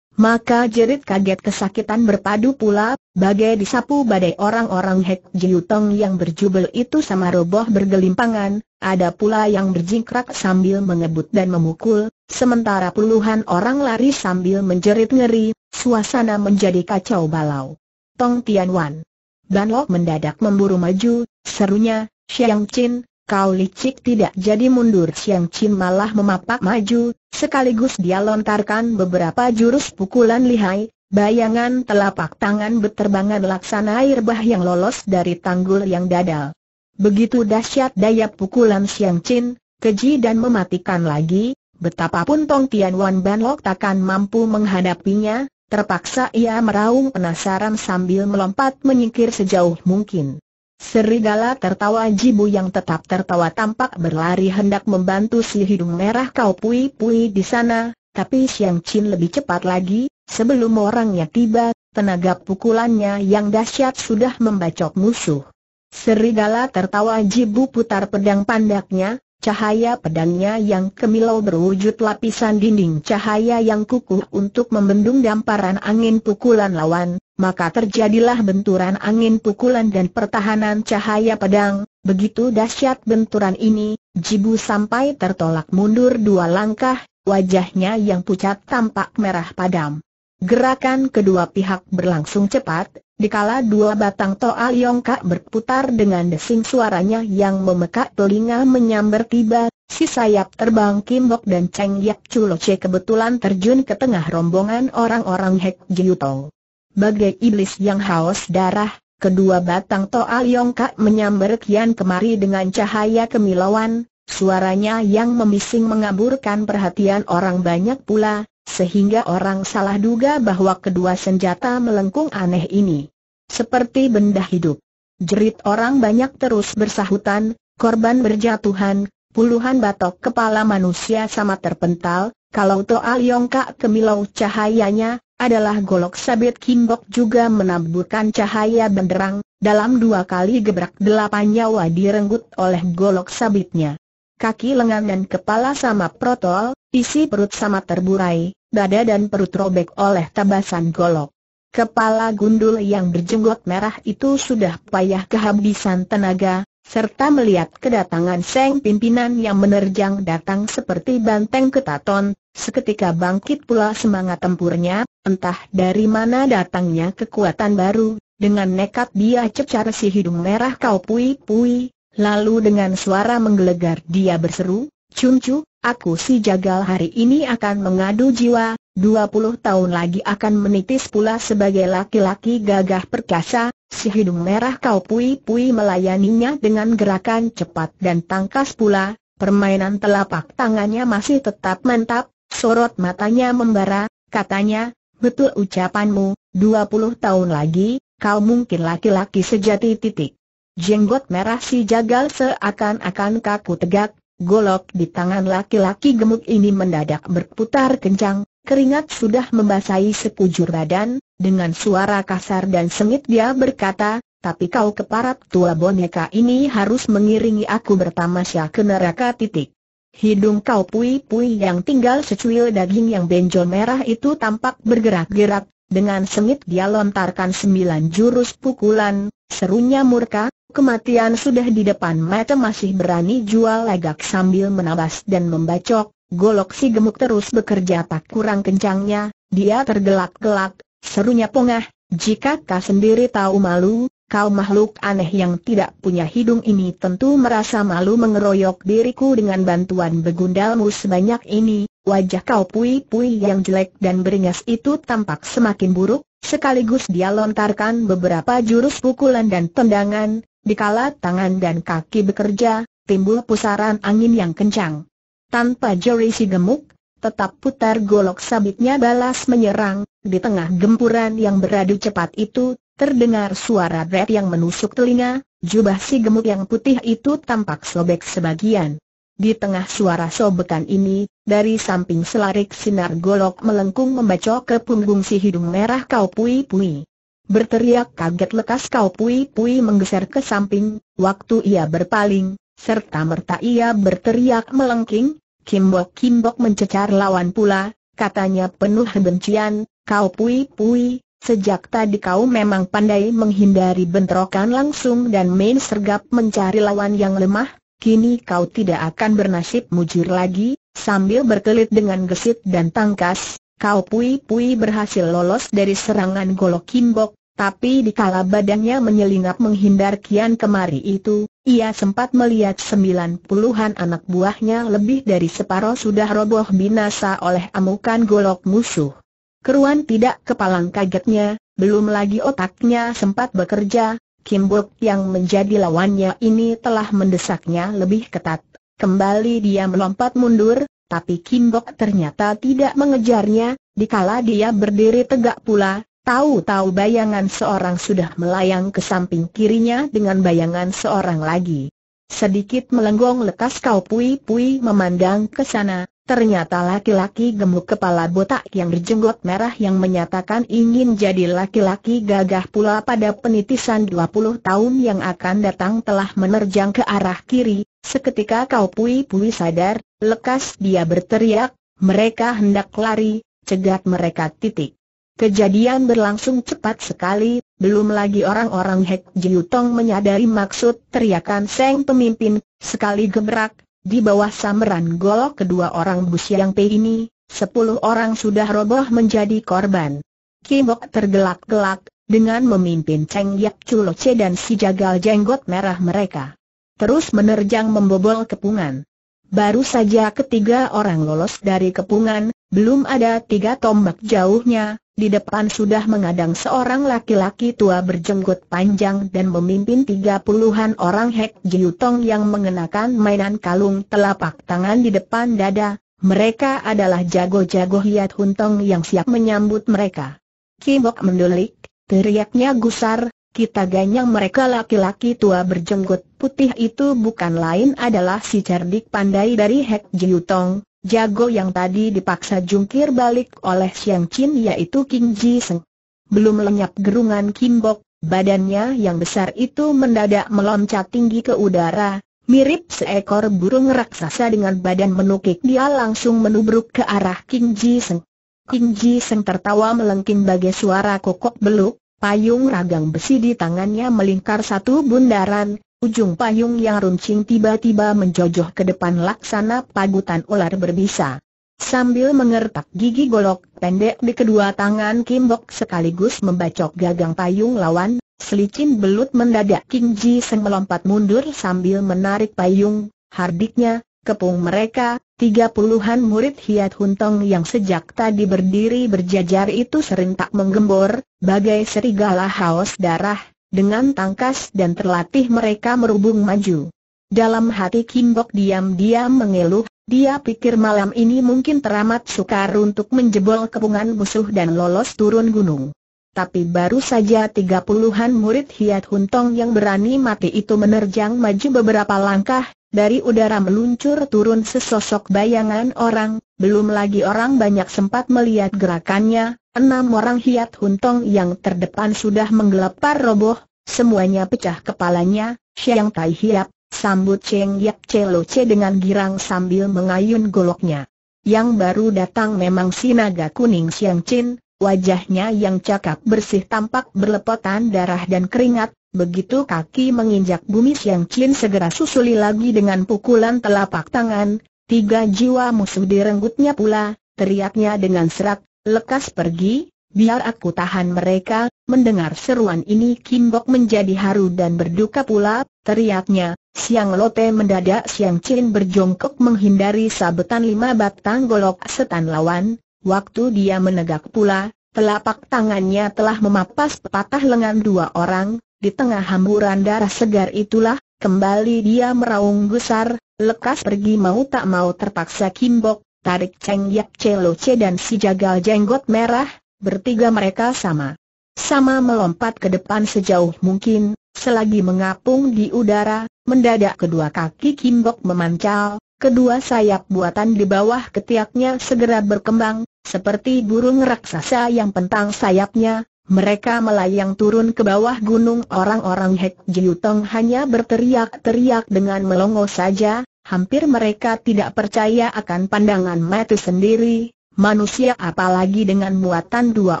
Maka jerit kaget kesakitan berpadu pula, bagai disapu badai orang-orang Hek Jiutong yang berjubel itu sama roboh bergelimpangan, ada pula yang berjingkrak sambil mengebut dan memukul, sementara puluhan orang lari sambil menjerit ngeri, suasana menjadi kacau balau. Tong Tian Wan. Ban Lok mendadak memburu maju, serunya, Xiang Chin, Kau licik tidak jadi mundur Siang Chin malah memapak maju, sekaligus dia lontarkan beberapa jurus pukulan lihai, bayangan telapak tangan beterbangan laksana air bah yang lolos dari tanggul yang dadal. Begitu dahsyat daya pukulan Siang Chin, keji dan mematikan lagi, betapapun Tong Tian Wan Ban Lok takkan mampu menghadapinya, terpaksa ia meraung penasaran sambil melompat menyingkir sejauh mungkin. Serigala tertawa Jibu yang tetap tertawa tampak berlari hendak membantu si hidung merah kau pui-pui di sana, tapi Siang Chin lebih cepat lagi, sebelum orangnya tiba, tenaga pukulannya yang dahsyat sudah membacok musuh. Serigala tertawa Jibu putar pedang pandaknya, Cahaya pedangnya yang kemilau berwujud lapisan dinding cahaya yang kukuh untuk membendung damparan angin pukulan lawan, maka terjadilah benturan angin pukulan dan pertahanan cahaya pedang, begitu dahsyat benturan ini, Jibu sampai tertolak mundur dua langkah, wajahnya yang pucat tampak merah padam. Gerakan kedua pihak berlangsung cepat, Dikala dua batang Toa kak berputar dengan desing suaranya yang memekak telinga menyambar tiba, si sayap terbang Kimbok dan Cheng Yap Chuloche kebetulan terjun ke tengah rombongan orang-orang Hek Jiutong. Bagai iblis yang haus darah, kedua batang Toa kak menyambar kian kemari dengan cahaya kemilauan, suaranya yang memising mengaburkan perhatian orang banyak pula, sehingga orang salah duga bahwa kedua senjata melengkung aneh ini seperti benda hidup. Jerit orang banyak terus bersahutan, korban berjatuhan, puluhan batok kepala manusia sama terpental, kalau Toa Liong Kak kemilau cahayanya, adalah golok sabit kimbok juga menaburkan cahaya benderang, dalam dua kali gebrak delapan nyawa direnggut oleh golok sabitnya kaki lengan dan kepala sama protol, isi perut sama terburai, dada dan perut robek oleh tabasan golok. Kepala gundul yang berjenggot merah itu sudah payah kehabisan tenaga, serta melihat kedatangan Seng pimpinan yang menerjang datang seperti banteng ketaton, seketika bangkit pula semangat tempurnya, entah dari mana datangnya kekuatan baru, dengan nekat dia cecar si hidung merah kau pui-pui, Lalu dengan suara menggelegar dia berseru, Cuncu, aku si jagal hari ini akan mengadu jiwa, 20 tahun lagi akan menitis pula sebagai laki-laki gagah perkasa, si hidung merah kau pui-pui melayaninya dengan gerakan cepat dan tangkas pula, permainan telapak tangannya masih tetap mantap, sorot matanya membara, katanya, betul ucapanmu, 20 tahun lagi, kau mungkin laki-laki sejati titik. Jenggot merah si jagal seakan-akan kaku tegak, golok di tangan laki-laki gemuk ini mendadak berputar kencang, keringat sudah membasahi sekujur badan, dengan suara kasar dan sengit dia berkata, tapi kau keparat tua boneka ini harus mengiringi aku bertamasya ke neraka titik. Hidung kau pui-pui yang tinggal secuil daging yang benjol merah itu tampak bergerak-gerak, dengan sengit dia lontarkan sembilan jurus pukulan, Serunya murka, kematian sudah di depan mata masih berani jual legak sambil menabas dan membacok, golok si gemuk terus bekerja tak kurang kencangnya, dia tergelak-gelak, serunya pongah, jika kau sendiri tahu malu, kau makhluk aneh yang tidak punya hidung ini tentu merasa malu mengeroyok diriku dengan bantuan begundalmu sebanyak ini, Wajah kau pui-pui yang jelek dan beringas itu tampak semakin buruk, sekaligus dia lontarkan beberapa jurus pukulan dan tendangan, dikala tangan dan kaki bekerja, timbul pusaran angin yang kencang. Tanpa jari si gemuk, tetap putar golok sabitnya balas menyerang, di tengah gempuran yang beradu cepat itu, terdengar suara deret yang menusuk telinga, jubah si gemuk yang putih itu tampak sobek sebagian. Di tengah suara sobekan ini, dari samping selarik sinar golok melengkung membacok ke punggung si hidung merah kau Pui Pui. Berteriak kaget lekas kau Pui Pui menggeser ke samping, waktu ia berpaling, serta merta ia berteriak melengking, Kimbok Kimbok mencecar lawan pula, katanya penuh kebencian, kau Pui Pui, Sejak tadi kau memang pandai menghindari bentrokan langsung dan main sergap mencari lawan yang lemah, kini kau tidak akan bernasib mujur lagi, sambil berkelit dengan gesit dan tangkas, kau pui-pui berhasil lolos dari serangan golok kimbok, tapi dikala badannya menyelinap menghindar kian kemari itu, ia sempat melihat sembilan puluhan anak buahnya lebih dari separuh sudah roboh binasa oleh amukan golok musuh. Keruan tidak kepalang kagetnya, belum lagi otaknya sempat bekerja, Kim Bok yang menjadi lawannya ini telah mendesaknya lebih ketat. Kembali dia melompat mundur, tapi Kim Bok ternyata tidak mengejarnya, dikala dia berdiri tegak pula, tahu-tahu bayangan seorang sudah melayang ke samping kirinya dengan bayangan seorang lagi. Sedikit melenggong lekas kau pui-pui memandang ke sana, Ternyata laki-laki gemuk kepala botak yang berjenggot merah yang menyatakan ingin jadi laki-laki gagah pula pada penitisan 20 tahun yang akan datang telah menerjang ke arah kiri, seketika kau pui-pui sadar, lekas dia berteriak, mereka hendak lari, cegat mereka titik. Kejadian berlangsung cepat sekali, belum lagi orang-orang Hek jiu tong menyadari maksud teriakan Seng pemimpin, sekali gebrak, di bawah sameran golok kedua orang bus yang pe ini, sepuluh orang sudah roboh menjadi korban. Kimok tergelak-gelak, dengan memimpin Cheng Yak Culoce dan si jagal jenggot merah mereka. Terus menerjang membobol kepungan. Baru saja ketiga orang lolos dari kepungan, belum ada tiga tombak jauhnya, di depan sudah mengadang seorang laki-laki tua berjenggot panjang dan memimpin tiga puluhan orang Hek Jiutong yang mengenakan mainan kalung telapak tangan di depan dada. Mereka adalah jago-jago Hiat Huntong yang siap menyambut mereka. Kimbok mendulik, teriaknya gusar, kita ganyang mereka laki-laki tua berjenggot putih itu bukan lain adalah si cerdik pandai dari Hek Jiutong, Jago yang tadi dipaksa jungkir balik oleh Xiang Chin yaitu King Ji Seng. Belum lenyap gerungan Kim Bok, badannya yang besar itu mendadak meloncat tinggi ke udara, mirip seekor burung raksasa dengan badan menukik dia langsung menubruk ke arah King Ji Seng. King Ji Seng tertawa melengking bagai suara kokok beluk, payung ragang besi di tangannya melingkar satu bundaran, Ujung payung yang runcing tiba-tiba menjojoh ke depan laksana pagutan ular berbisa. Sambil mengertak gigi golok pendek di kedua tangan Kim Bok sekaligus membacok gagang payung lawan, selicin belut mendadak King Ji Seng melompat mundur sambil menarik payung, hardiknya, kepung mereka, tiga puluhan murid Hiat Huntong yang sejak tadi berdiri berjajar itu serentak menggembor, bagai serigala haus darah, dengan tangkas dan terlatih mereka merubung maju. Dalam hati Kim Bok diam-diam mengeluh, dia pikir malam ini mungkin teramat sukar untuk menjebol kepungan musuh dan lolos turun gunung tapi baru saja tiga puluhan murid Hiat Huntong yang berani mati itu menerjang maju beberapa langkah, dari udara meluncur turun sesosok bayangan orang, belum lagi orang banyak sempat melihat gerakannya, enam orang Hiat Huntong yang terdepan sudah menggelepar roboh, semuanya pecah kepalanya, Siang Tai Hiap, sambut Cheng Yap Chelo Che dengan girang sambil mengayun goloknya. Yang baru datang memang si naga kuning Siang Chin, Wajahnya yang cakap bersih tampak berlepotan darah dan keringat, begitu kaki menginjak bumi Siang Chin segera susuli lagi dengan pukulan telapak tangan, tiga jiwa musuh direnggutnya pula, teriaknya dengan serak, lekas pergi, biar aku tahan mereka, mendengar seruan ini Kim Bok menjadi haru dan berduka pula, teriaknya, Siang Lote mendadak Siang Chin berjongkok menghindari sabetan lima batang golok setan lawan, Waktu dia menegak pula, telapak tangannya telah memapas patah lengan dua orang, di tengah hamburan darah segar itulah, kembali dia meraung besar, lekas pergi mau tak mau terpaksa Kimbok, tarik ceng Yak Celoce dan si jagal jenggot merah, bertiga mereka sama. Sama melompat ke depan sejauh mungkin, selagi mengapung di udara, mendadak kedua kaki Kimbok memancal, Kedua sayap buatan di bawah ketiaknya segera berkembang, seperti burung raksasa yang pentang sayapnya, mereka melayang turun ke bawah gunung orang-orang Hek Jiutong hanya berteriak-teriak dengan melongo saja, hampir mereka tidak percaya akan pandangan mati sendiri, manusia apalagi dengan muatan dua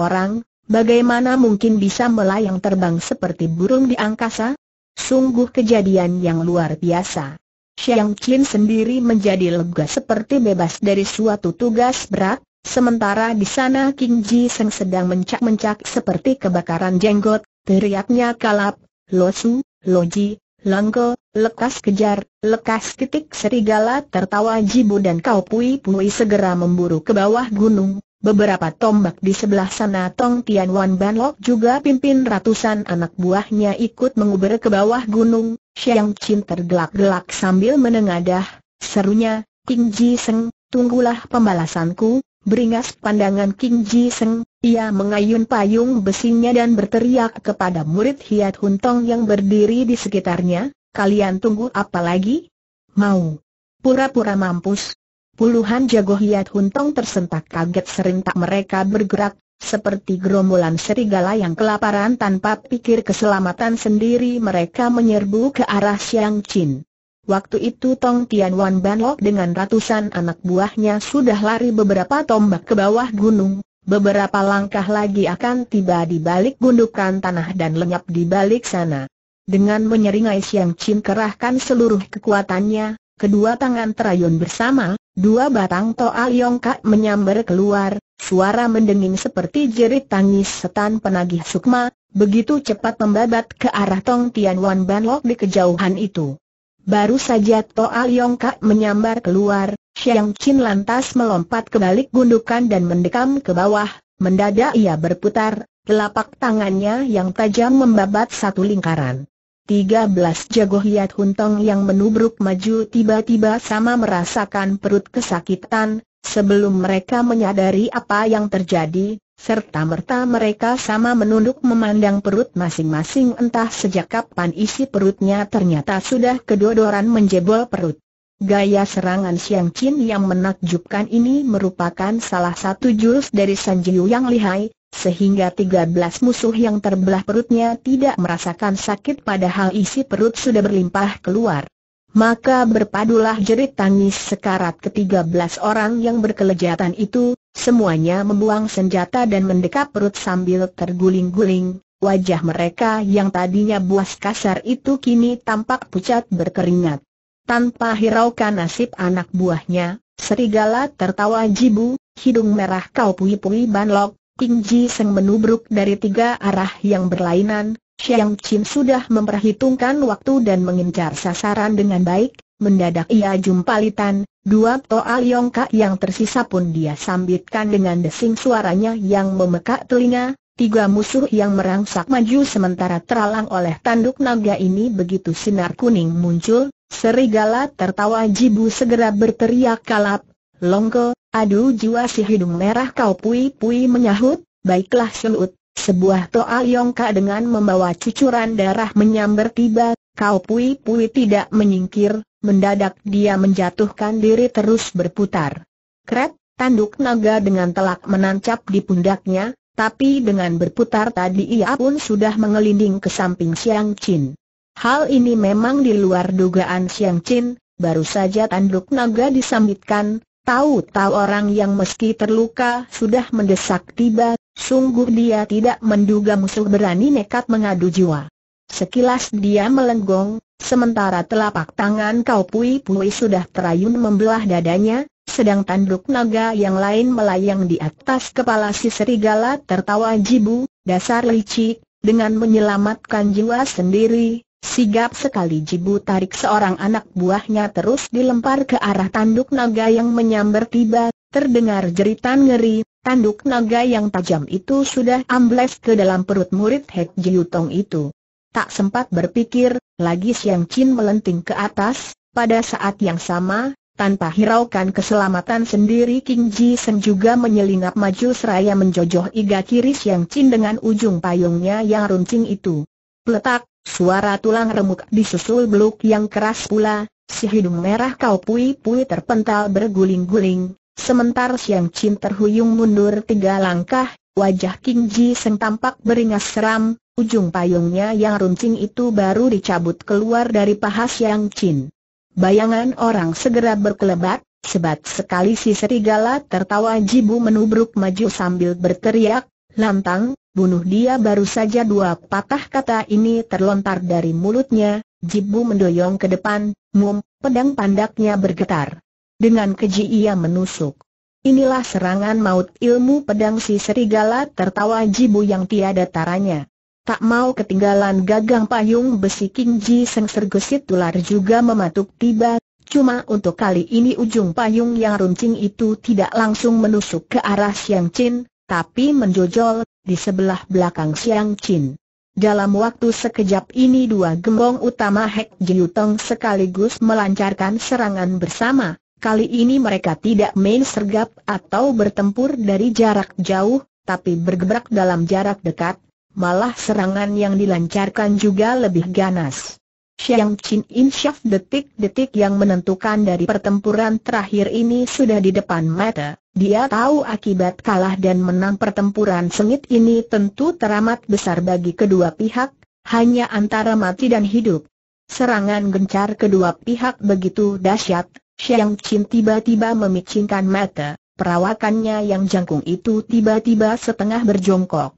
orang, bagaimana mungkin bisa melayang terbang seperti burung di angkasa? Sungguh kejadian yang luar biasa. Xiang Qin sendiri menjadi lega seperti bebas dari suatu tugas berat, sementara di sana King Ji Seng sedang mencak-mencak seperti kebakaran jenggot, teriaknya kalap, Lo Su, Losu, Loji, Langko, lekas kejar, lekas titik serigala tertawa Jibu dan Kau Pui Pui segera memburu ke bawah gunung. Beberapa tombak di sebelah sana Tong Tian Wan Ban Lok juga pimpin ratusan anak buahnya ikut menguber ke bawah gunung, Xiang Qin tergelak-gelak sambil menengadah, serunya, King Ji Seng, tunggulah pembalasanku, beringas pandangan King Ji Seng, ia mengayun payung besinya dan berteriak kepada murid Hiat Hun Tong yang berdiri di sekitarnya, kalian tunggu apa lagi? Mau? Pura-pura mampus. Puluhan jago Hiat Hun Tong tersentak kaget serentak mereka bergerak, seperti gerombolan serigala yang kelaparan tanpa pikir keselamatan sendiri mereka menyerbu ke arah Siang Chin. Waktu itu Tong Tian Wan Ban dengan ratusan anak buahnya sudah lari beberapa tombak ke bawah gunung, beberapa langkah lagi akan tiba di balik gundukan tanah dan lenyap di balik sana. Dengan menyeringai Siang Chin kerahkan seluruh kekuatannya, kedua tangan terayun bersama, Dua batang toa Kak menyambar keluar, suara mendenging seperti jerit tangis setan penagih sukma, begitu cepat membabat ke arah Tong Tian Wan Ban Lok di kejauhan itu. Baru saja Toa Kak menyambar keluar, Xiang Qin lantas melompat ke balik gundukan dan mendekam ke bawah, mendadak ia berputar, telapak tangannya yang tajam membabat satu lingkaran. 13 jago hiat huntong yang menubruk maju tiba-tiba sama merasakan perut kesakitan, sebelum mereka menyadari apa yang terjadi, serta merta mereka sama menunduk memandang perut masing-masing entah sejak kapan isi perutnya ternyata sudah kedodoran menjebol perut. Gaya serangan Xiang Qin yang menakjubkan ini merupakan salah satu jurus dari Sanjiu yang lihai, sehingga 13 musuh yang terbelah perutnya tidak merasakan sakit padahal isi perut sudah berlimpah keluar. Maka berpadulah jerit tangis sekarat ke-13 orang yang berkelejatan itu, semuanya membuang senjata dan mendekap perut sambil terguling-guling, Wajah mereka yang tadinya buas kasar itu kini tampak pucat berkeringat. Tanpa hiraukan nasib anak buahnya, serigala tertawa jibu, hidung merah kau pui-pui banlok, Ting Ji Seng menubruk dari tiga arah yang berlainan, Xiang Qin sudah memperhitungkan waktu dan mengincar sasaran dengan baik, mendadak ia jumpa Litan, dua toa Yongka yang tersisa pun dia sambitkan dengan desing suaranya yang memekak telinga, tiga musuh yang merangsak maju sementara teralang oleh tanduk naga ini begitu sinar kuning muncul, serigala tertawa jibu segera berteriak kalap, longgo, Aduh jiwa si hidung merah kau pui-pui menyahut, baiklah sunut. sebuah toa Yongka dengan membawa cucuran darah menyambar tiba, kau pui-pui tidak menyingkir, mendadak dia menjatuhkan diri terus berputar. Kret, tanduk naga dengan telak menancap di pundaknya, tapi dengan berputar tadi ia pun sudah mengelinding ke samping Siang Chin. Hal ini memang di luar dugaan Siang Chin, baru saja tanduk naga disambitkan, Tahu-tahu orang yang meski terluka sudah mendesak tiba, sungguh dia tidak menduga musuh berani nekat mengadu jiwa. Sekilas dia melenggong, sementara telapak tangan kau pui-pui sudah terayun membelah dadanya, sedang tanduk naga yang lain melayang di atas kepala si serigala tertawa jibu, dasar licik, dengan menyelamatkan jiwa sendiri, Sigap sekali Jibu tarik seorang anak buahnya terus dilempar ke arah tanduk naga yang menyambar tiba, terdengar jeritan ngeri, tanduk naga yang tajam itu sudah ambles ke dalam perut murid Hek Jiutong itu. Tak sempat berpikir, lagi Siang Chin melenting ke atas, pada saat yang sama, tanpa hiraukan keselamatan sendiri King Ji Sen juga menyelinap maju seraya menjojoh iga kiri Siang Chin dengan ujung payungnya yang runcing itu. Peletak, Suara tulang remuk disusul beluk yang keras pula, si hidung merah kau pui-pui terpental berguling-guling, sementara Siang cin terhuyung mundur tiga langkah, wajah King Ji Seng tampak beringas seram, ujung payungnya yang runcing itu baru dicabut keluar dari paha Siang cin. Bayangan orang segera berkelebat, sebat sekali si serigala tertawa jibu menubruk maju sambil berteriak, lantang, bunuh dia baru saja dua patah kata ini terlontar dari mulutnya, Jibu mendoyong ke depan, mum, pedang pandaknya bergetar. Dengan keji ia menusuk. Inilah serangan maut ilmu pedang si serigala tertawa Jibu yang tiada taranya. Tak mau ketinggalan gagang payung besi King Ji Seng sergesit ular juga mematuk tiba, cuma untuk kali ini ujung payung yang runcing itu tidak langsung menusuk ke arah Siang Chin, tapi menjojol, di sebelah belakang Siang Chin. Dalam waktu sekejap ini dua gembong utama Hek Jiu Tong sekaligus melancarkan serangan bersama. Kali ini mereka tidak main sergap atau bertempur dari jarak jauh, tapi bergebrak dalam jarak dekat, malah serangan yang dilancarkan juga lebih ganas. Siang Chin insyaf detik-detik yang menentukan dari pertempuran terakhir ini sudah di depan mata. Dia tahu akibat kalah dan menang pertempuran sengit ini tentu teramat besar bagi kedua pihak, hanya antara mati dan hidup. Serangan gencar kedua pihak begitu dahsyat, Xiang Qin tiba-tiba memicingkan mata, perawakannya yang jangkung itu tiba-tiba setengah berjongkok.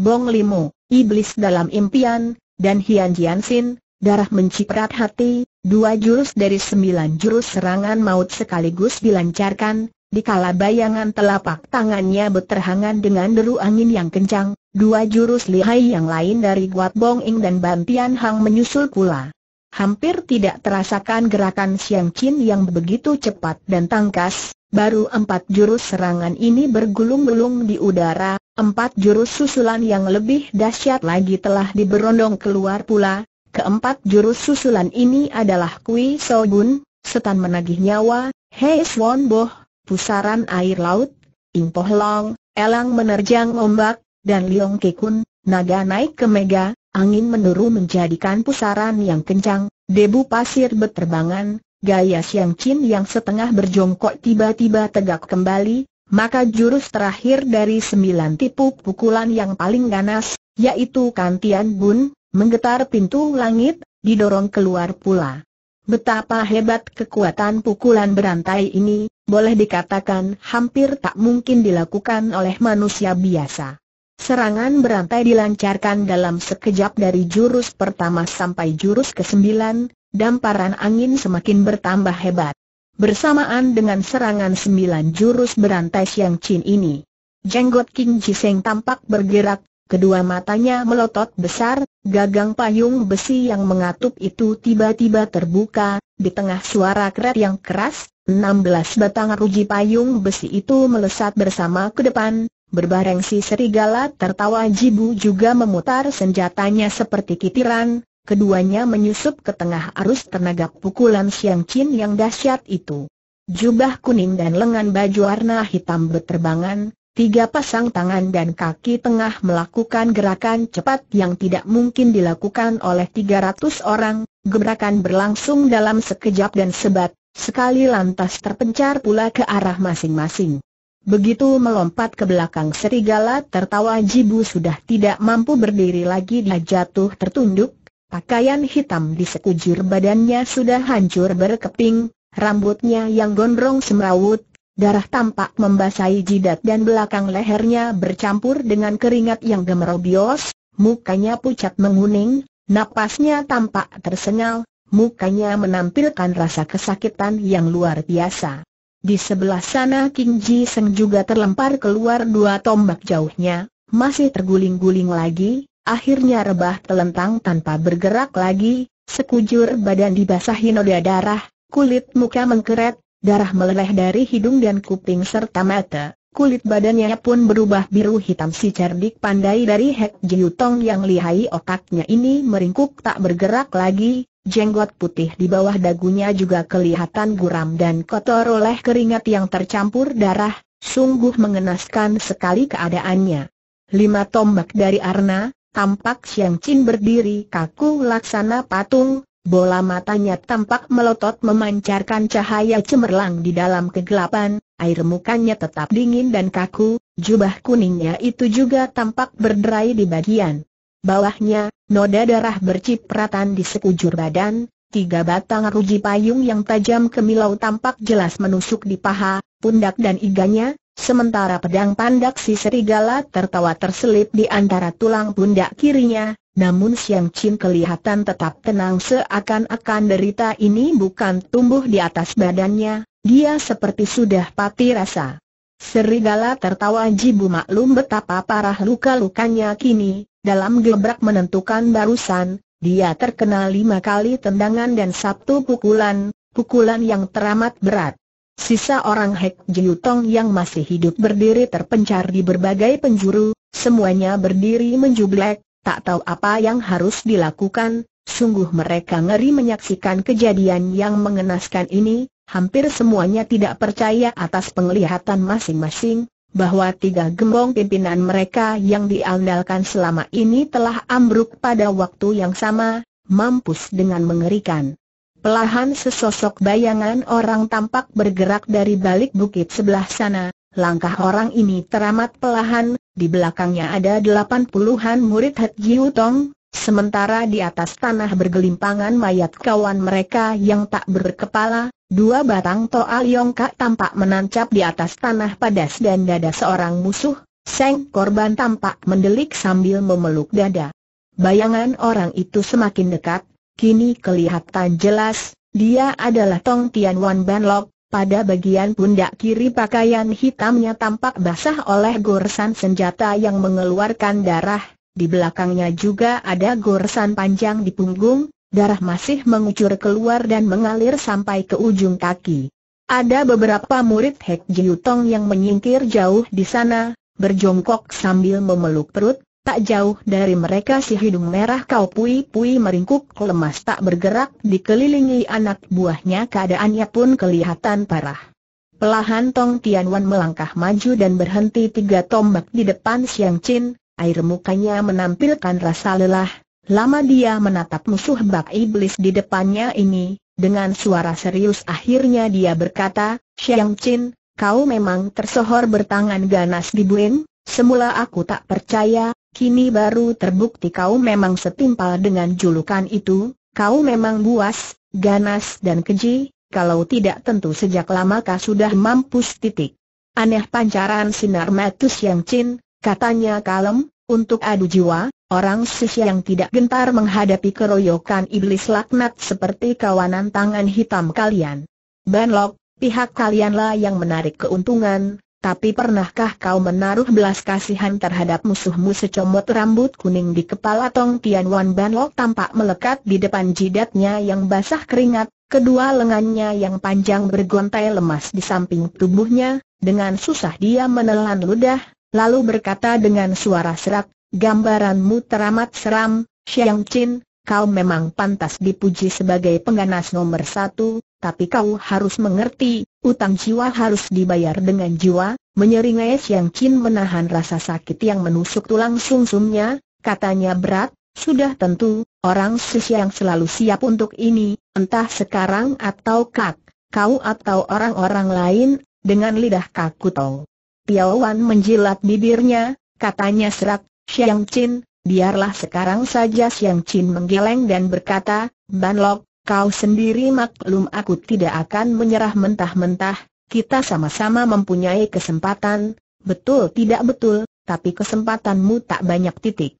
Bong Limu, iblis dalam impian, dan Hian Jian Xin, darah menciprat hati, dua jurus dari sembilan jurus serangan maut sekaligus dilancarkan, Dikala bayangan telapak tangannya berterhangan dengan deru angin yang kencang, dua jurus lihai yang lain dari Guat Bong Ing dan Bantian Hang menyusul pula. Hampir tidak terasakan gerakan Siang Chin yang begitu cepat dan tangkas, Baru empat jurus serangan ini bergulung-gulung di udara, empat jurus susulan yang lebih dahsyat lagi telah diberondong keluar pula. Keempat jurus susulan ini adalah Kui So Bun, setan menagih nyawa, Hei Swon Boh, pusaran air laut, Impoh Long, Elang menerjang ombak, dan Liong Kekun, naga naik ke mega, angin menurun menjadikan pusaran yang kencang, debu pasir berterbangan, gaya Siang Chin yang setengah berjongkok tiba-tiba tegak kembali, maka jurus terakhir dari sembilan tipu pukulan yang paling ganas, yaitu Kantian Bun, menggetar pintu langit, didorong keluar pula. Betapa hebat kekuatan pukulan berantai ini, boleh dikatakan hampir tak mungkin dilakukan oleh manusia biasa. Serangan berantai dilancarkan dalam sekejap dari jurus pertama sampai jurus ke-9, damparan angin semakin bertambah hebat. Bersamaan dengan serangan sembilan jurus berantai Xiang Chin ini, jenggot King Jiseng tampak bergerak, Kedua matanya melotot besar, gagang payung besi yang mengatup itu tiba-tiba terbuka, di tengah suara keret yang keras, 16 batang ruji payung besi itu melesat bersama ke depan, berbareng si serigala tertawa jibu juga memutar senjatanya seperti kitiran, keduanya menyusup ke tengah arus tenaga pukulan Siang cin yang dahsyat itu. Jubah kuning dan lengan baju warna hitam berterbangan. Tiga pasang tangan dan kaki tengah melakukan gerakan cepat yang tidak mungkin dilakukan oleh 300 orang, gerakan berlangsung dalam sekejap dan sebat, sekali lantas terpencar pula ke arah masing-masing. Begitu melompat ke belakang serigala tertawa Jibu sudah tidak mampu berdiri lagi dia jatuh tertunduk, pakaian hitam di sekujur badannya sudah hancur berkeping, rambutnya yang gondrong semrawut, Darah tampak membasahi jidat dan belakang lehernya bercampur dengan keringat yang gemerobios, mukanya pucat menguning, napasnya tampak tersengal, mukanya menampilkan rasa kesakitan yang luar biasa. Di sebelah sana King Ji Seng juga terlempar keluar dua tombak jauhnya, masih terguling-guling lagi, akhirnya rebah telentang tanpa bergerak lagi, sekujur badan dibasahi noda darah, kulit muka mengkeret, Darah meleleh dari hidung dan kuping serta mata, kulit badannya pun berubah biru hitam si cerdik pandai dari Hek Jiu yang lihai otaknya ini meringkuk tak bergerak lagi, jenggot putih di bawah dagunya juga kelihatan guram dan kotor oleh keringat yang tercampur darah, sungguh mengenaskan sekali keadaannya. Lima tombak dari Arna, tampak Siang Chin berdiri kaku laksana patung, Bola matanya tampak melotot memancarkan cahaya cemerlang di dalam kegelapan, air mukanya tetap dingin dan kaku, jubah kuningnya itu juga tampak berderai di bagian bawahnya, noda darah bercipratan di sekujur badan, tiga batang ruji payung yang tajam kemilau tampak jelas menusuk di paha, pundak dan iganya, sementara pedang pandak si serigala tertawa terselip di antara tulang pundak kirinya, namun Siang Chin kelihatan tetap tenang seakan-akan derita ini bukan tumbuh di atas badannya, dia seperti sudah pati rasa. Serigala tertawa jibu maklum betapa parah luka-lukanya kini, dalam gebrak menentukan barusan, dia terkena lima kali tendangan dan satu pukulan, pukulan yang teramat berat. Sisa orang Hek Jiutong yang masih hidup berdiri terpencar di berbagai penjuru, semuanya berdiri menjublek, tak tahu apa yang harus dilakukan, sungguh mereka ngeri menyaksikan kejadian yang mengenaskan ini, hampir semuanya tidak percaya atas penglihatan masing-masing, bahwa tiga gembong pimpinan mereka yang diandalkan selama ini telah ambruk pada waktu yang sama, mampus dengan mengerikan. Pelahan sesosok bayangan orang tampak bergerak dari balik bukit sebelah sana, Langkah orang ini teramat pelahan, di belakangnya ada delapan puluhan murid Het Jiu Tong, sementara di atas tanah bergelimpangan mayat kawan mereka yang tak berkepala, dua batang Toa Liong Kak tampak menancap di atas tanah padas dan dada seorang musuh, Seng korban tampak mendelik sambil memeluk dada. Bayangan orang itu semakin dekat, kini kelihatan jelas, dia adalah Tong Tian Wan Ban Lok, pada bagian pundak kiri pakaian hitamnya tampak basah oleh goresan senjata yang mengeluarkan darah, di belakangnya juga ada goresan panjang di punggung, darah masih mengucur keluar dan mengalir sampai ke ujung kaki. Ada beberapa murid Hek Jiutong yang menyingkir jauh di sana, berjongkok sambil memeluk perut, Tak jauh dari mereka si hidung merah kau pui-pui meringkuk lemas tak bergerak dikelilingi anak buahnya keadaannya pun kelihatan parah. Pelahan Tong Tianwan melangkah maju dan berhenti tiga tombak di depan Siang Chin, air mukanya menampilkan rasa lelah, lama dia menatap musuh bak iblis di depannya ini, dengan suara serius akhirnya dia berkata, Siang Chin, kau memang tersohor bertangan ganas di Bueng, semula aku tak percaya, kini baru terbukti kau memang setimpal dengan julukan itu, kau memang buas, ganas dan keji, kalau tidak tentu sejak lama kau sudah mampus titik. Aneh pancaran sinar metus yang cin, katanya kalem, untuk adu jiwa, orang sis yang tidak gentar menghadapi keroyokan iblis laknat seperti kawanan tangan hitam kalian. Banlok, pihak kalianlah yang menarik keuntungan, tapi pernahkah kau menaruh belas kasihan terhadap musuhmu secomot rambut kuning di kepala Tong Tian Wan Ban Lok tampak melekat di depan jidatnya yang basah keringat, kedua lengannya yang panjang bergontai lemas di samping tubuhnya, dengan susah dia menelan ludah, lalu berkata dengan suara serak, gambaranmu teramat seram, Xiang Qin. kau memang pantas dipuji sebagai pengganas nomor satu, tapi kau harus mengerti, Utang jiwa harus dibayar dengan jiwa, menyeringai Siang Chin menahan rasa sakit yang menusuk tulang sumsumnya, katanya berat, sudah tentu, orang sisi yang selalu siap untuk ini, entah sekarang atau kak, kau atau orang-orang lain, dengan lidah kaku tau. Wan menjilat bibirnya, katanya serak, Siang Chin, biarlah sekarang saja Siang Chin menggeleng dan berkata, Banlok, Kau sendiri maklum aku tidak akan menyerah mentah-mentah, kita sama-sama mempunyai kesempatan, betul tidak betul, tapi kesempatanmu tak banyak titik.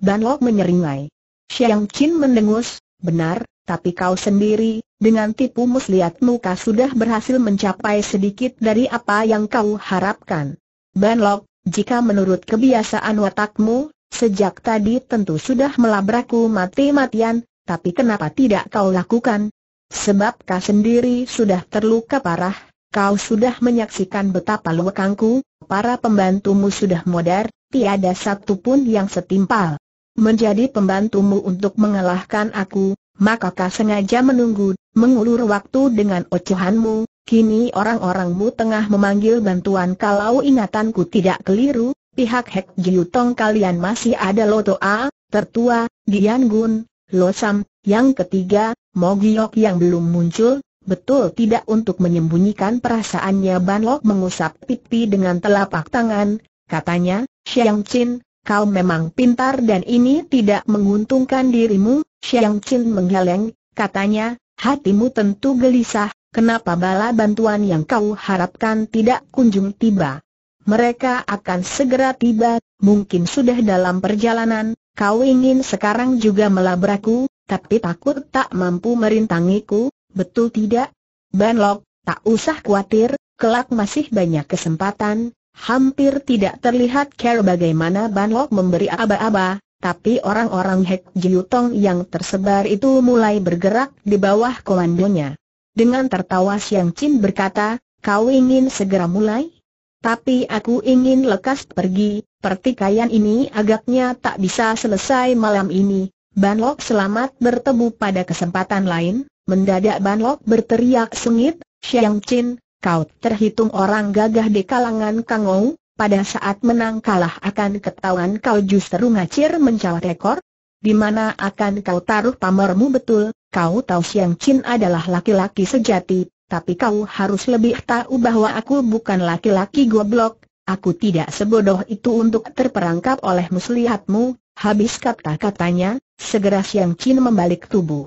Ban menyeringai. Xiang Qin mendengus, benar, tapi kau sendiri, dengan tipu muslihat muka sudah berhasil mencapai sedikit dari apa yang kau harapkan. Ban jika menurut kebiasaan watakmu, sejak tadi tentu sudah melabrakku mati-matian, tapi kenapa tidak kau lakukan? Sebab kau sendiri sudah terluka parah, kau sudah menyaksikan betapa luwekangku, para pembantumu sudah modar, tiada satu pun yang setimpal. Menjadi pembantumu untuk mengalahkan aku, maka kau sengaja menunggu, mengulur waktu dengan ocehanmu, kini orang-orangmu tengah memanggil bantuan kalau ingatanku tidak keliru, pihak Hek Jiutong kalian masih ada Loto A, tertua, Gian Gun, Losam, yang ketiga, Mogiok yang belum muncul, betul tidak untuk menyembunyikan perasaannya Ban mengusap pipi dengan telapak tangan, katanya, Xiang Chin, kau memang pintar dan ini tidak menguntungkan dirimu, Xiang Chin menggeleng, katanya, hatimu tentu gelisah, kenapa bala bantuan yang kau harapkan tidak kunjung tiba. Mereka akan segera tiba, mungkin sudah dalam perjalanan, kau ingin sekarang juga melabrakku, tapi takut tak mampu merintangiku, betul tidak? Banlok, tak usah khawatir, kelak masih banyak kesempatan, hampir tidak terlihat care bagaimana Banlok memberi aba-aba, tapi orang-orang Hek Jiutong yang tersebar itu mulai bergerak di bawah komandonya. Dengan tertawa Siang Chin berkata, kau ingin segera mulai? Tapi aku ingin lekas pergi, Pertikaian ini agaknya tak bisa selesai malam ini. Ban selamat bertemu pada kesempatan lain. Mendadak Ban berteriak sengit, Xiang Chin, kau terhitung orang gagah di kalangan Kangou. pada saat menang kalah akan ketahuan kau justru ngacir mencatat rekor? Di mana akan kau taruh pamermu betul? Kau tahu Xiang Chin adalah laki-laki sejati, tapi kau harus lebih tahu bahwa aku bukan laki-laki goblok, Aku tidak sebodoh itu untuk terperangkap oleh muslihatmu, habis kata-katanya, segera Siang Chin membalik tubuh.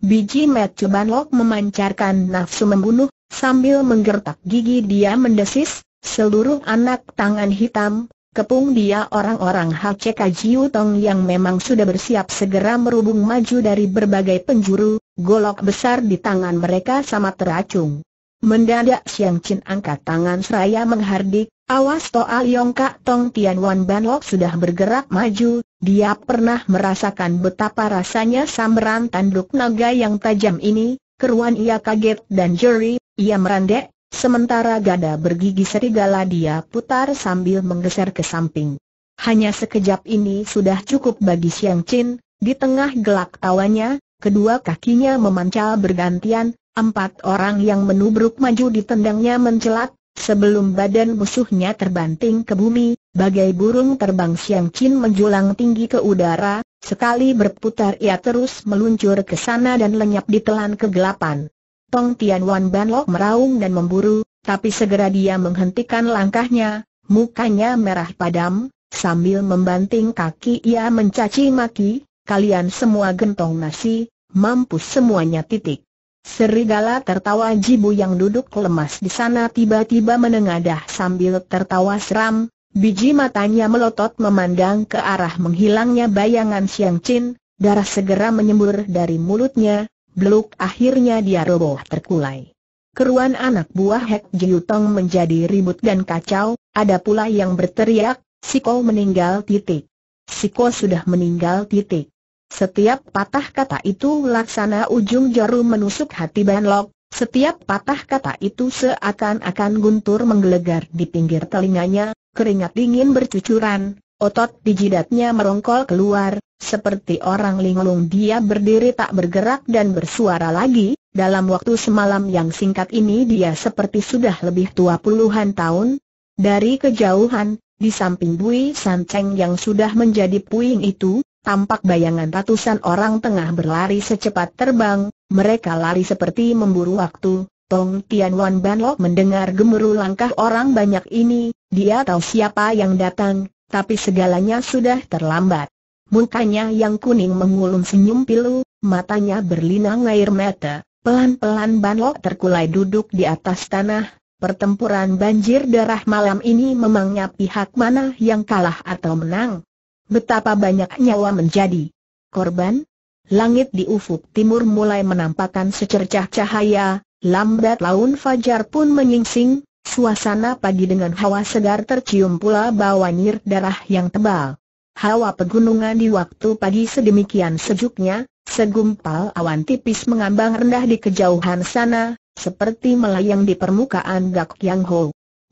Biji Met Cubanlok memancarkan nafsu membunuh, sambil menggertak gigi dia mendesis, seluruh anak tangan hitam, Kepung dia orang-orang HCK Jiu Tong yang memang sudah bersiap segera merubung maju dari berbagai penjuru, golok besar di tangan mereka sama teracung. Mendadak Siang Chin angkat tangan seraya menghardik, awas Toa Liong Kak Tong Tian Wan Ban Lok sudah bergerak maju, dia pernah merasakan betapa rasanya samberan tanduk naga yang tajam ini, keruan ia kaget dan jeri, ia merandek, sementara gada bergigi serigala dia putar sambil menggeser ke samping. Hanya sekejap ini sudah cukup bagi Siang Chin, di tengah gelak tawanya, kedua kakinya memancal bergantian, Empat orang yang menubruk maju di tendangnya mencelat, sebelum badan musuhnya terbanting ke bumi, bagai burung terbang Siang Chin menjulang tinggi ke udara, sekali berputar ia terus meluncur ke sana dan lenyap di telan kegelapan. Tong Tian Wan Ban Lok meraung dan memburu, tapi segera dia menghentikan langkahnya, mukanya merah padam, sambil membanting kaki ia mencaci maki, kalian semua gentong nasi, mampus semuanya titik. Serigala tertawa Jibu yang duduk lemas di sana tiba-tiba menengadah sambil tertawa seram, biji matanya melotot memandang ke arah menghilangnya bayangan Siang Chin, darah segera menyembur dari mulutnya, beluk akhirnya dia roboh terkulai. Keruan anak buah Hek Jiutong menjadi ribut dan kacau, ada pula yang berteriak, Siko meninggal titik. Siko sudah meninggal titik. Setiap patah kata itu laksana ujung jarum menusuk hati Ban setiap patah kata itu seakan-akan guntur menggelegar di pinggir telinganya, keringat dingin bercucuran, otot di jidatnya merongkol keluar, seperti orang linglung dia berdiri tak bergerak dan bersuara lagi, dalam waktu semalam yang singkat ini dia seperti sudah lebih tua puluhan tahun. Dari kejauhan, di samping Bui Sanceng yang sudah menjadi puing itu, tampak bayangan ratusan orang tengah berlari secepat terbang, mereka lari seperti memburu waktu. Tong Tian Wan Ban Lok mendengar gemuruh langkah orang banyak ini, dia tahu siapa yang datang, tapi segalanya sudah terlambat. Mukanya yang kuning mengulung senyum pilu, matanya berlinang air mata. Pelan-pelan Ban Lok terkulai duduk di atas tanah. Pertempuran banjir darah malam ini memangnya pihak mana yang kalah atau menang? Betapa banyak nyawa menjadi korban? Langit di ufuk timur mulai menampakkan secercah cahaya, lambat laun fajar pun menyingsing, suasana pagi dengan hawa segar tercium pula bau nyir darah yang tebal. Hawa pegunungan di waktu pagi sedemikian sejuknya, segumpal awan tipis mengambang rendah di kejauhan sana, seperti melayang di permukaan Gak Yang Ho.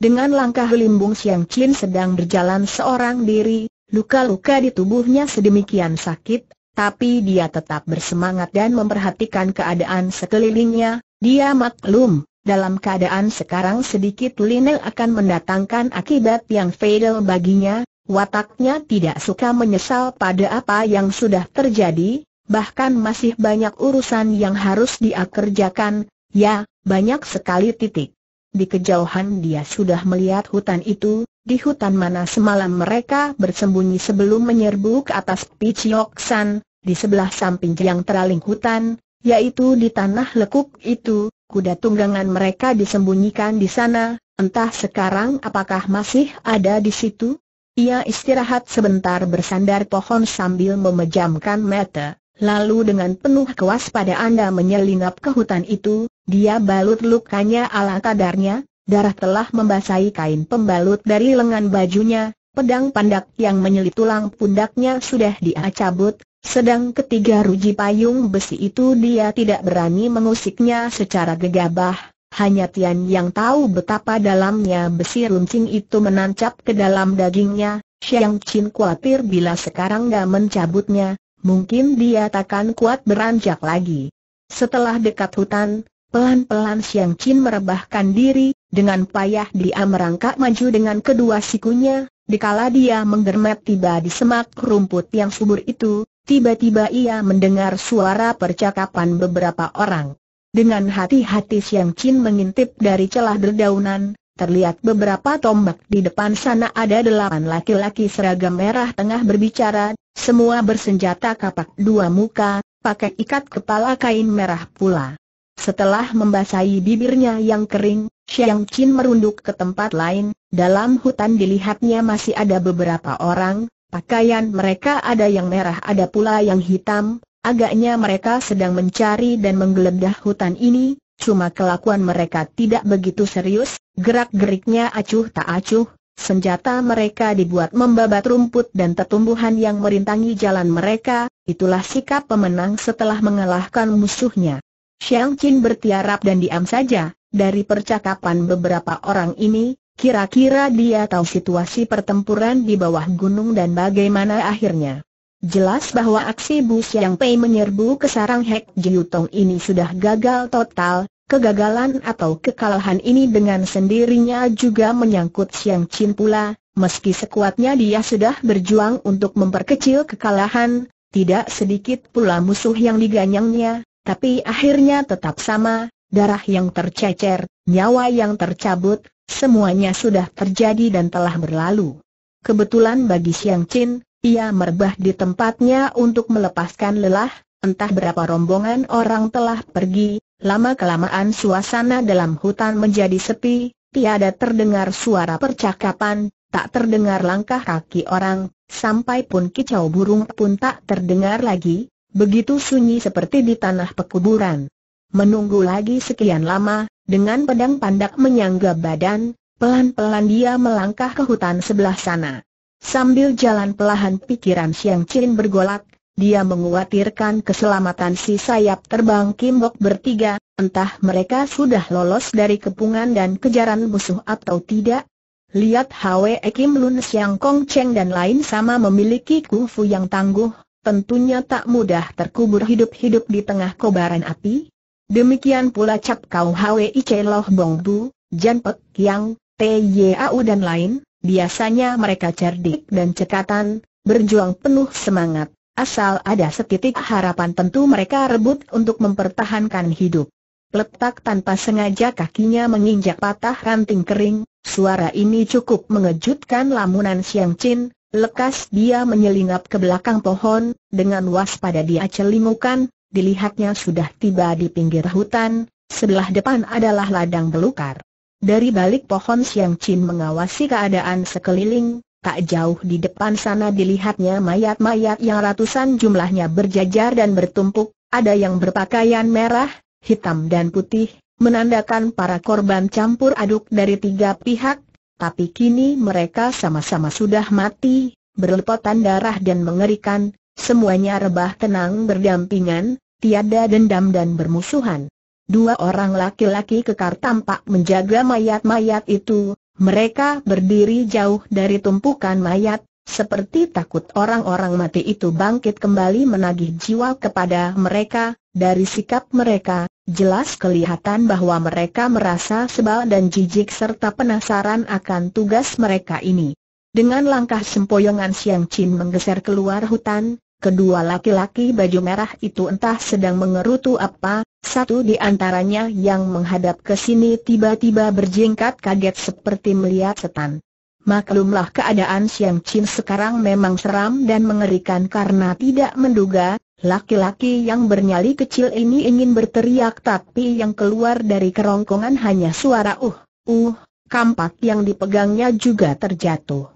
Dengan langkah limbung Siang Chin sedang berjalan seorang diri, Luka-luka di tubuhnya sedemikian sakit, tapi dia tetap bersemangat dan memperhatikan keadaan sekelilingnya, dia maklum, dalam keadaan sekarang sedikit Linel akan mendatangkan akibat yang fatal baginya, wataknya tidak suka menyesal pada apa yang sudah terjadi, bahkan masih banyak urusan yang harus dia kerjakan, ya, banyak sekali titik. Di kejauhan dia sudah melihat hutan itu, di hutan mana semalam mereka bersembunyi sebelum menyerbu ke atas Pichioksan, di sebelah samping yang teraling hutan, yaitu di tanah lekuk itu, kuda tunggangan mereka disembunyikan di sana, entah sekarang apakah masih ada di situ? Ia istirahat sebentar bersandar pohon sambil memejamkan mata. Lalu dengan penuh kewaspadaan dia menyelinap ke hutan itu, dia balut lukanya ala kadarnya, Darah telah membasahi kain pembalut dari lengan bajunya, pedang pandak yang menyelip tulang pundaknya sudah dia cabut, sedang ketiga ruji payung besi itu dia tidak berani mengusiknya secara gegabah. Hanya Tian yang tahu betapa dalamnya besi runcing itu menancap ke dalam dagingnya, Xiang Qin khawatir bila sekarang gak mencabutnya, mungkin dia takkan kuat beranjak lagi. Setelah dekat hutan, Pelan-pelan Siang Chin merebahkan diri, dengan payah dia merangkak maju dengan kedua sikunya, dikala dia menggermet tiba di semak rumput yang subur itu, tiba-tiba ia mendengar suara percakapan beberapa orang. Dengan hati-hati Siang Chin mengintip dari celah dedaunan, Terlihat beberapa tombak di depan sana ada delapan laki-laki seragam merah tengah berbicara, semua bersenjata kapak dua muka, pakai ikat kepala kain merah pula. Setelah membasahi bibirnya yang kering, Xiang Qin merunduk ke tempat lain, dalam hutan dilihatnya masih ada beberapa orang, pakaian mereka ada yang merah ada pula yang hitam, agaknya mereka sedang mencari dan menggeledah hutan ini, cuma kelakuan mereka tidak begitu serius, gerak-geriknya acuh tak acuh, senjata mereka dibuat membabat rumput dan tetumbuhan yang merintangi jalan mereka, itulah sikap pemenang setelah mengalahkan musuhnya. Xiang Qin bertiarap dan diam saja, dari percakapan beberapa orang ini, kira-kira dia tahu situasi pertempuran di bawah gunung dan bagaimana akhirnya. Jelas bahwa aksi Bu Xiang Pei menyerbu ke sarang Hek Jiutong ini sudah gagal total, kegagalan atau kekalahan ini dengan sendirinya juga menyangkut Xiang Qin pula, meski sekuatnya dia sudah berjuang untuk memperkecil kekalahan, tidak sedikit pula musuh yang diganyangnya, tapi akhirnya tetap sama, darah yang tercecer, nyawa yang tercabut, semuanya sudah terjadi dan telah berlalu. Kebetulan bagi Siang Qin, ia merebah di tempatnya untuk melepaskan lelah, entah berapa rombongan orang telah pergi, lama-kelamaan suasana dalam hutan menjadi sepi, tiada terdengar suara percakapan, tak terdengar langkah kaki orang, sampai pun kicau burung pun tak terdengar lagi, begitu sunyi seperti di tanah pekuburan. Menunggu lagi sekian lama, dengan pedang pandak menyangga badan, pelan-pelan dia melangkah ke hutan sebelah sana. Sambil jalan pelahan pikiran Siang Chin bergolak, dia menguatirkan keselamatan si sayap terbang Kimbok bertiga, entah mereka sudah lolos dari kepungan dan kejaran musuh atau tidak. Lihat Hwe Kim Lun Siang Kong Cheng dan lain sama memiliki kufu yang tangguh, tentunya tak mudah terkubur hidup-hidup di tengah kobaran api. Demikian pula Cap Kau Hwi Loh Bong Bu, Jan Pek Yang, T.Y.A.U. dan lain, biasanya mereka cerdik dan cekatan, berjuang penuh semangat, asal ada setitik harapan tentu mereka rebut untuk mempertahankan hidup. Letak tanpa sengaja kakinya menginjak patah ranting kering, suara ini cukup mengejutkan lamunan Siang Chin, Lekas dia menyelinap ke belakang pohon, dengan waspada dia celingukan, dilihatnya sudah tiba di pinggir hutan, sebelah depan adalah ladang belukar. Dari balik pohon Siang Chin mengawasi keadaan sekeliling, tak jauh di depan sana dilihatnya mayat-mayat yang ratusan jumlahnya berjajar dan bertumpuk, ada yang berpakaian merah, hitam dan putih, menandakan para korban campur aduk dari tiga pihak, tapi kini mereka sama-sama sudah mati, berlepotan darah dan mengerikan, semuanya rebah tenang berdampingan, tiada dendam dan bermusuhan. Dua orang laki-laki kekar tampak menjaga mayat-mayat itu, mereka berdiri jauh dari tumpukan mayat, seperti takut orang-orang mati itu bangkit kembali menagih jiwa kepada mereka, dari sikap mereka, Jelas kelihatan bahwa mereka merasa sebal dan jijik serta penasaran akan tugas mereka ini. Dengan langkah sempoyongan Siang Chin menggeser keluar hutan, kedua laki-laki baju merah itu entah sedang mengerutu apa, satu di antaranya yang menghadap ke sini tiba-tiba berjingkat kaget seperti melihat setan. Maklumlah keadaan Siang Chin sekarang memang seram dan mengerikan karena tidak menduga, Laki-laki yang bernyali kecil ini ingin berteriak tapi yang keluar dari kerongkongan hanya suara uh, uh, kampak yang dipegangnya juga terjatuh.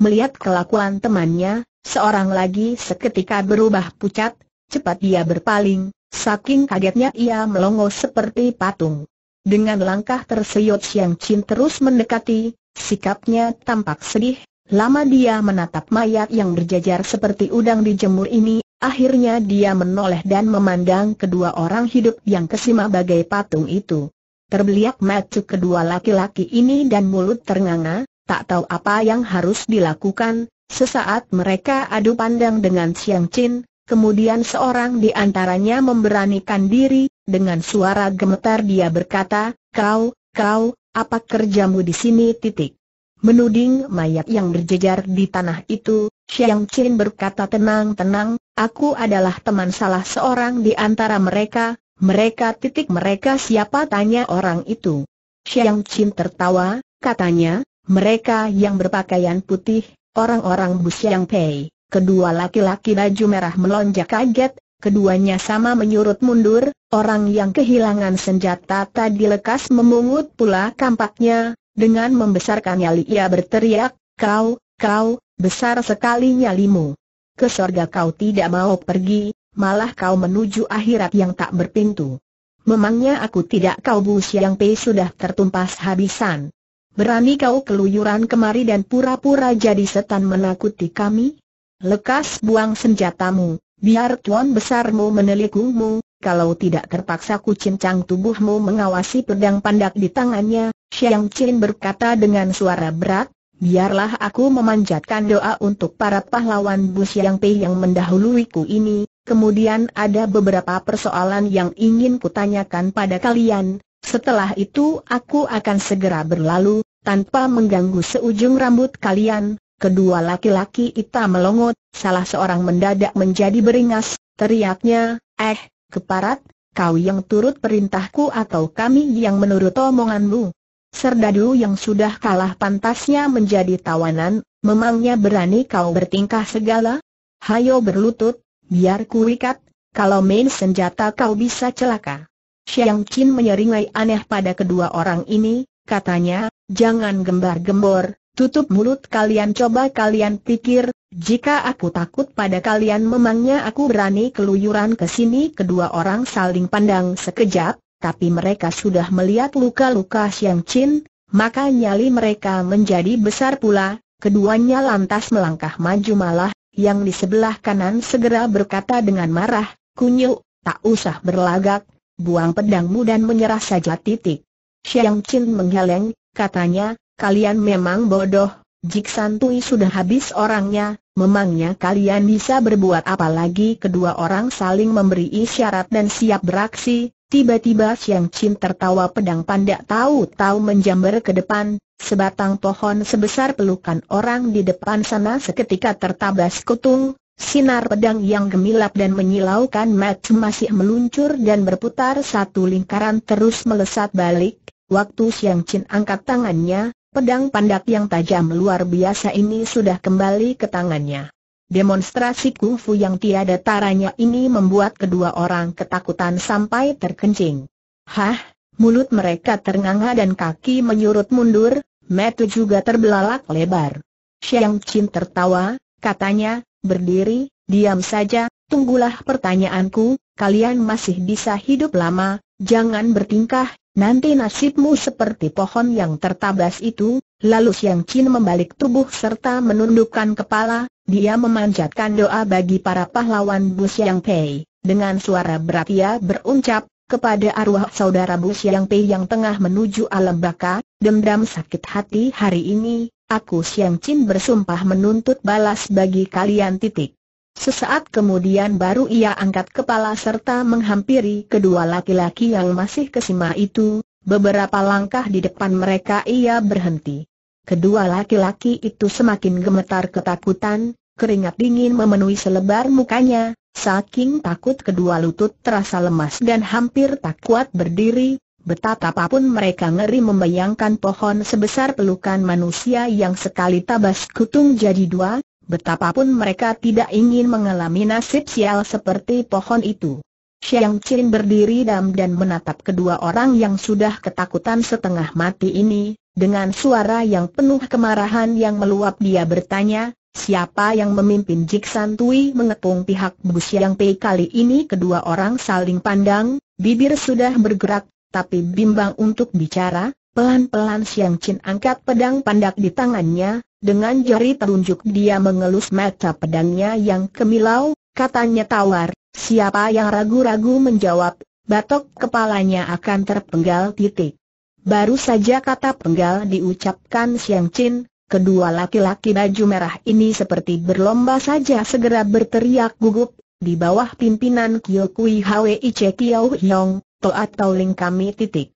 Melihat kelakuan temannya, seorang lagi seketika berubah pucat, cepat dia berpaling, saking kagetnya ia melongo seperti patung. Dengan langkah tersiot Siang Chin terus mendekati, sikapnya tampak sedih, lama dia menatap mayat yang berjajar seperti udang dijemur ini Akhirnya dia menoleh dan memandang kedua orang hidup yang kesima bagai patung itu. Terbeliak mata kedua laki-laki ini dan mulut ternganga, tak tahu apa yang harus dilakukan, sesaat mereka adu pandang dengan Siang Chin, kemudian seorang di antaranya memberanikan diri, dengan suara gemetar dia berkata, kau, kau, apa kerjamu di sini titik. Menuding mayat yang berjejar di tanah itu, Xiang Qin berkata tenang-tenang, aku adalah teman salah seorang di antara mereka, mereka titik mereka siapa tanya orang itu. Xiang Qin tertawa, katanya, mereka yang berpakaian putih, orang-orang Bu Xiang Pei. Kedua laki-laki baju merah melonjak kaget, keduanya sama menyurut mundur, orang yang kehilangan senjata tadi lekas memungut pula kampaknya, dengan membesarkan nyali ia berteriak, kau, kau, Besar sekali nyalimu. Ke sorga kau tidak mau pergi, malah kau menuju akhirat yang tak berpintu. Memangnya aku tidak kau bus yang pe sudah tertumpas habisan. Berani kau keluyuran kemari dan pura-pura jadi setan menakuti kami? Lekas buang senjatamu, biar tuan besarmu menelikungmu, kalau tidak terpaksa ku cincang tubuhmu mengawasi pedang pandak di tangannya, Xiang Qin berkata dengan suara berat, biarlah aku memanjatkan doa untuk para pahlawan Bus Yang Pei yang mendahuluiku ini, kemudian ada beberapa persoalan yang ingin kutanyakan pada kalian, setelah itu aku akan segera berlalu, tanpa mengganggu seujung rambut kalian, kedua laki-laki itu melongot, salah seorang mendadak menjadi beringas, teriaknya, eh, keparat, kau yang turut perintahku atau kami yang menurut omonganmu? Serdadu yang sudah kalah pantasnya menjadi tawanan, memangnya berani kau bertingkah segala? Hayo berlutut, biar ikat, kalau main senjata kau bisa celaka. Xiang Qin menyeringai aneh pada kedua orang ini, katanya, jangan gembar-gembor, tutup mulut kalian coba kalian pikir, jika aku takut pada kalian memangnya aku berani keluyuran ke sini kedua orang saling pandang sekejap, tapi mereka sudah melihat luka-luka Xiang Qin, maka nyali mereka menjadi besar pula, keduanya lantas melangkah maju malah, yang di sebelah kanan segera berkata dengan marah, kunyuk, tak usah berlagak, buang pedangmu dan menyerah saja titik. Xiang Qin menggeleng, katanya, kalian memang bodoh, Jik Santui sudah habis orangnya, memangnya kalian bisa berbuat apa lagi kedua orang saling memberi isyarat dan siap beraksi, Tiba-tiba Siang Chin tertawa pedang pandak tahu-tahu menjamber ke depan, sebatang pohon sebesar pelukan orang di depan sana seketika tertabas kutung, sinar pedang yang gemilap dan menyilaukan mata masih meluncur dan berputar satu lingkaran terus melesat balik, waktu Siang Chin angkat tangannya, pedang pandak yang tajam luar biasa ini sudah kembali ke tangannya. Demonstrasi kungfu yang tiada taranya ini membuat kedua orang ketakutan sampai terkencing. Hah, mulut mereka ternganga dan kaki menyurut mundur, metu juga terbelalak lebar. Xiang Qin tertawa, katanya, berdiri, diam saja, tunggulah pertanyaanku, kalian masih bisa hidup lama, jangan bertingkah Nanti nasibmu seperti pohon yang tertabas itu, lalu Siang Chin membalik tubuh serta menundukkan kepala, dia memanjatkan doa bagi para pahlawan Bu Siang Pei. Dengan suara berat ia berucap, kepada arwah saudara Bu Siang Pei yang tengah menuju alam baka, dendam sakit hati hari ini, aku Siang Chin bersumpah menuntut balas bagi kalian titik. Sesaat kemudian baru ia angkat kepala serta menghampiri kedua laki-laki yang masih kesima itu, beberapa langkah di depan mereka ia berhenti. Kedua laki-laki itu semakin gemetar ketakutan, keringat dingin memenuhi selebar mukanya, saking takut kedua lutut terasa lemas dan hampir tak kuat berdiri, Betapa Betapapun mereka ngeri membayangkan pohon sebesar pelukan manusia yang sekali tabas kutung jadi dua, Betapapun mereka tidak ingin mengalami nasib sial seperti pohon itu. Xiang Qin berdiri dam dan menatap kedua orang yang sudah ketakutan setengah mati ini, dengan suara yang penuh kemarahan yang meluap dia bertanya, siapa yang memimpin Jiksan Tui mengepung pihak Bu Xiang Pei kali ini kedua orang saling pandang, bibir sudah bergerak, tapi bimbang untuk bicara, Pelan-pelan Siang Chin angkat pedang pandak di tangannya, dengan jari telunjuk dia mengelus mata pedangnya yang kemilau, katanya tawar, siapa yang ragu-ragu menjawab, batok kepalanya akan terpenggal titik. Baru saja kata penggal diucapkan Siang Chin, kedua laki-laki baju merah ini seperti berlomba saja segera berteriak gugup, di bawah pimpinan Kyo Kui Hwi Che Kiao Hyong, Toa Tauling kami titik.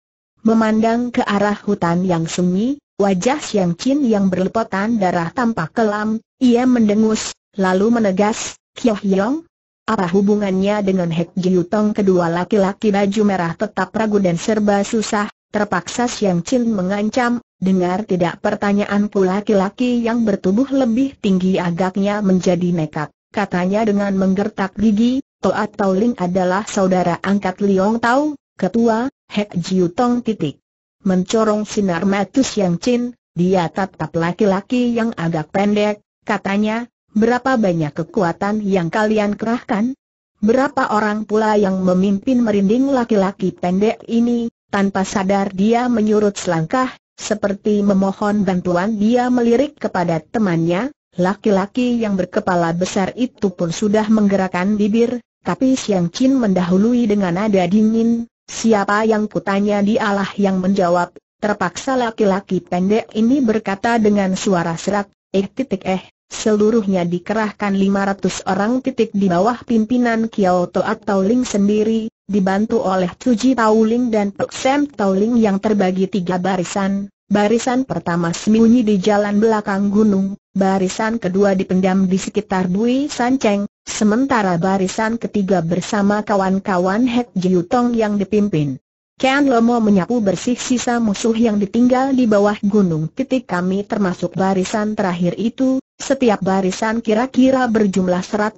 Memandang ke arah hutan yang sunyi, wajah Siang Qin yang berlepotan darah tampak kelam, ia mendengus, lalu menegas, Kyo Hyong? Apa hubungannya dengan Hek Jiu Tong kedua laki-laki baju merah tetap ragu dan serba susah, terpaksa Siang Qin mengancam, dengar tidak pertanyaanku laki-laki yang bertubuh lebih tinggi agaknya menjadi nekat, katanya dengan menggertak gigi, Toa Tauling adalah saudara angkat Liong Tau, Ketua, Hek Jiu Tong titik. Mencorong sinar matus yang cin, dia tatap laki-laki yang agak pendek, katanya, berapa banyak kekuatan yang kalian kerahkan? Berapa orang pula yang memimpin merinding laki-laki pendek ini, tanpa sadar dia menyurut selangkah, seperti memohon bantuan dia melirik kepada temannya, laki-laki yang berkepala besar itu pun sudah menggerakkan bibir, tapi Siang Chin mendahului dengan nada dingin, Siapa yang kutanya dialah yang menjawab, terpaksa laki-laki pendek ini berkata dengan suara serak, eh titik eh, seluruhnya dikerahkan 500 orang titik di bawah pimpinan Kyoto atau Ling sendiri, dibantu oleh Tuji Tauling dan Peksem Tauling yang terbagi tiga barisan, Barisan pertama sembunyi di jalan belakang gunung, barisan kedua dipendam di sekitar Dwi Sanceng, sementara barisan ketiga bersama kawan-kawan Hek Jiutong yang dipimpin. Ken Lomo menyapu bersih sisa musuh yang ditinggal di bawah gunung titik kami termasuk barisan terakhir itu, setiap barisan kira-kira berjumlah 150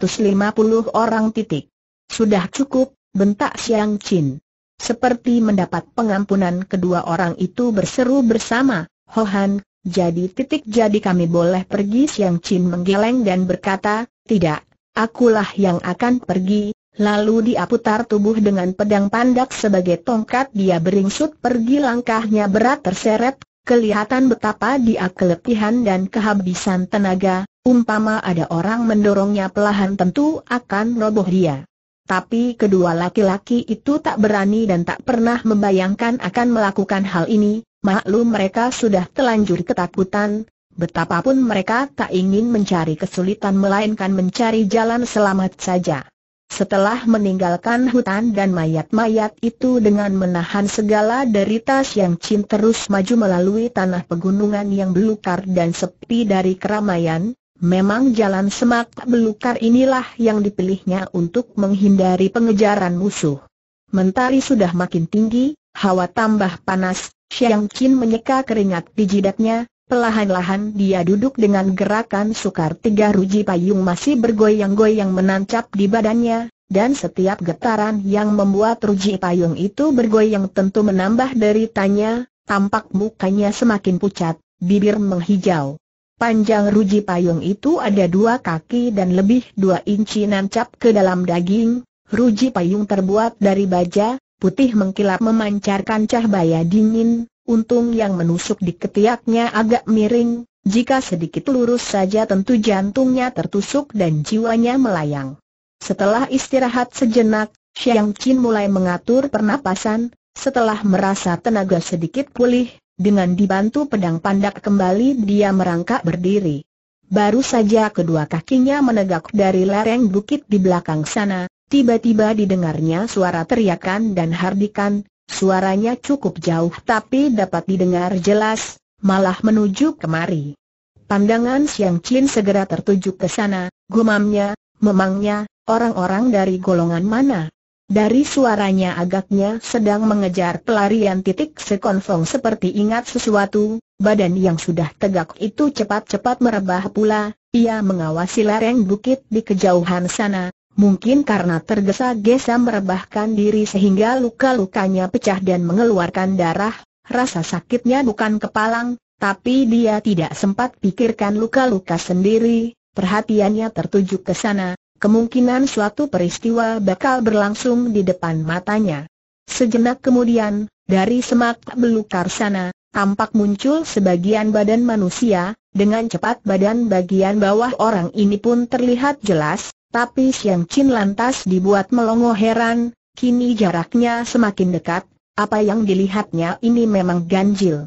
orang titik. Sudah cukup, bentak Siang Chin. Seperti mendapat pengampunan kedua orang itu berseru bersama, Hohan, jadi titik jadi kami boleh pergi Siang Chin menggeleng dan berkata, tidak, akulah yang akan pergi, lalu dia putar tubuh dengan pedang pandak sebagai tongkat dia beringsut pergi langkahnya berat terseret, kelihatan betapa dia keletihan dan kehabisan tenaga, umpama ada orang mendorongnya pelahan tentu akan roboh dia. Tapi kedua laki-laki itu tak berani dan tak pernah membayangkan akan melakukan hal ini, maklum mereka sudah telanjur ketakutan, betapapun mereka tak ingin mencari kesulitan melainkan mencari jalan selamat saja. Setelah meninggalkan hutan dan mayat-mayat itu dengan menahan segala derita Siang Chin terus maju melalui tanah pegunungan yang belukar dan sepi dari keramaian, Memang jalan semak belukar inilah yang dipilihnya untuk menghindari pengejaran musuh. Mentari sudah makin tinggi, hawa tambah panas, Xiang Qin menyeka keringat di jidatnya, Pelahan-lahan dia duduk dengan gerakan sukar tiga ruji payung masih bergoyang-goyang menancap di badannya, dan setiap getaran yang membuat ruji payung itu bergoyang tentu menambah deritanya, tampak mukanya semakin pucat, bibir menghijau. Panjang ruji payung itu ada dua kaki dan lebih dua inci nancap ke dalam daging, ruji payung terbuat dari baja, putih mengkilap memancarkan cahaya dingin, untung yang menusuk di ketiaknya agak miring, jika sedikit lurus saja tentu jantungnya tertusuk dan jiwanya melayang. Setelah istirahat sejenak, Xiang Qin mulai mengatur pernapasan, setelah merasa tenaga sedikit pulih, dengan dibantu pedang pandak kembali dia merangkak berdiri. Baru saja kedua kakinya menegak dari lereng bukit di belakang sana, tiba-tiba didengarnya suara teriakan dan hardikan, suaranya cukup jauh tapi dapat didengar jelas, malah menuju kemari. Pandangan Siang Chin segera tertuju ke sana, gumamnya, memangnya, orang-orang dari golongan mana? Dari suaranya agaknya sedang mengejar pelarian titik sekonfong seperti ingat sesuatu, badan yang sudah tegak itu cepat-cepat merebah pula, ia mengawasi lereng bukit di kejauhan sana, mungkin karena tergesa-gesa merebahkan diri sehingga luka-lukanya pecah dan mengeluarkan darah, rasa sakitnya bukan kepalang, tapi dia tidak sempat pikirkan luka-luka sendiri, perhatiannya tertuju ke sana, kemungkinan suatu peristiwa bakal berlangsung di depan matanya. Sejenak kemudian, dari semak belukar sana, tampak muncul sebagian badan manusia, dengan cepat badan bagian bawah orang ini pun terlihat jelas, tapi Siang Chin lantas dibuat melongo heran, kini jaraknya semakin dekat, apa yang dilihatnya ini memang ganjil.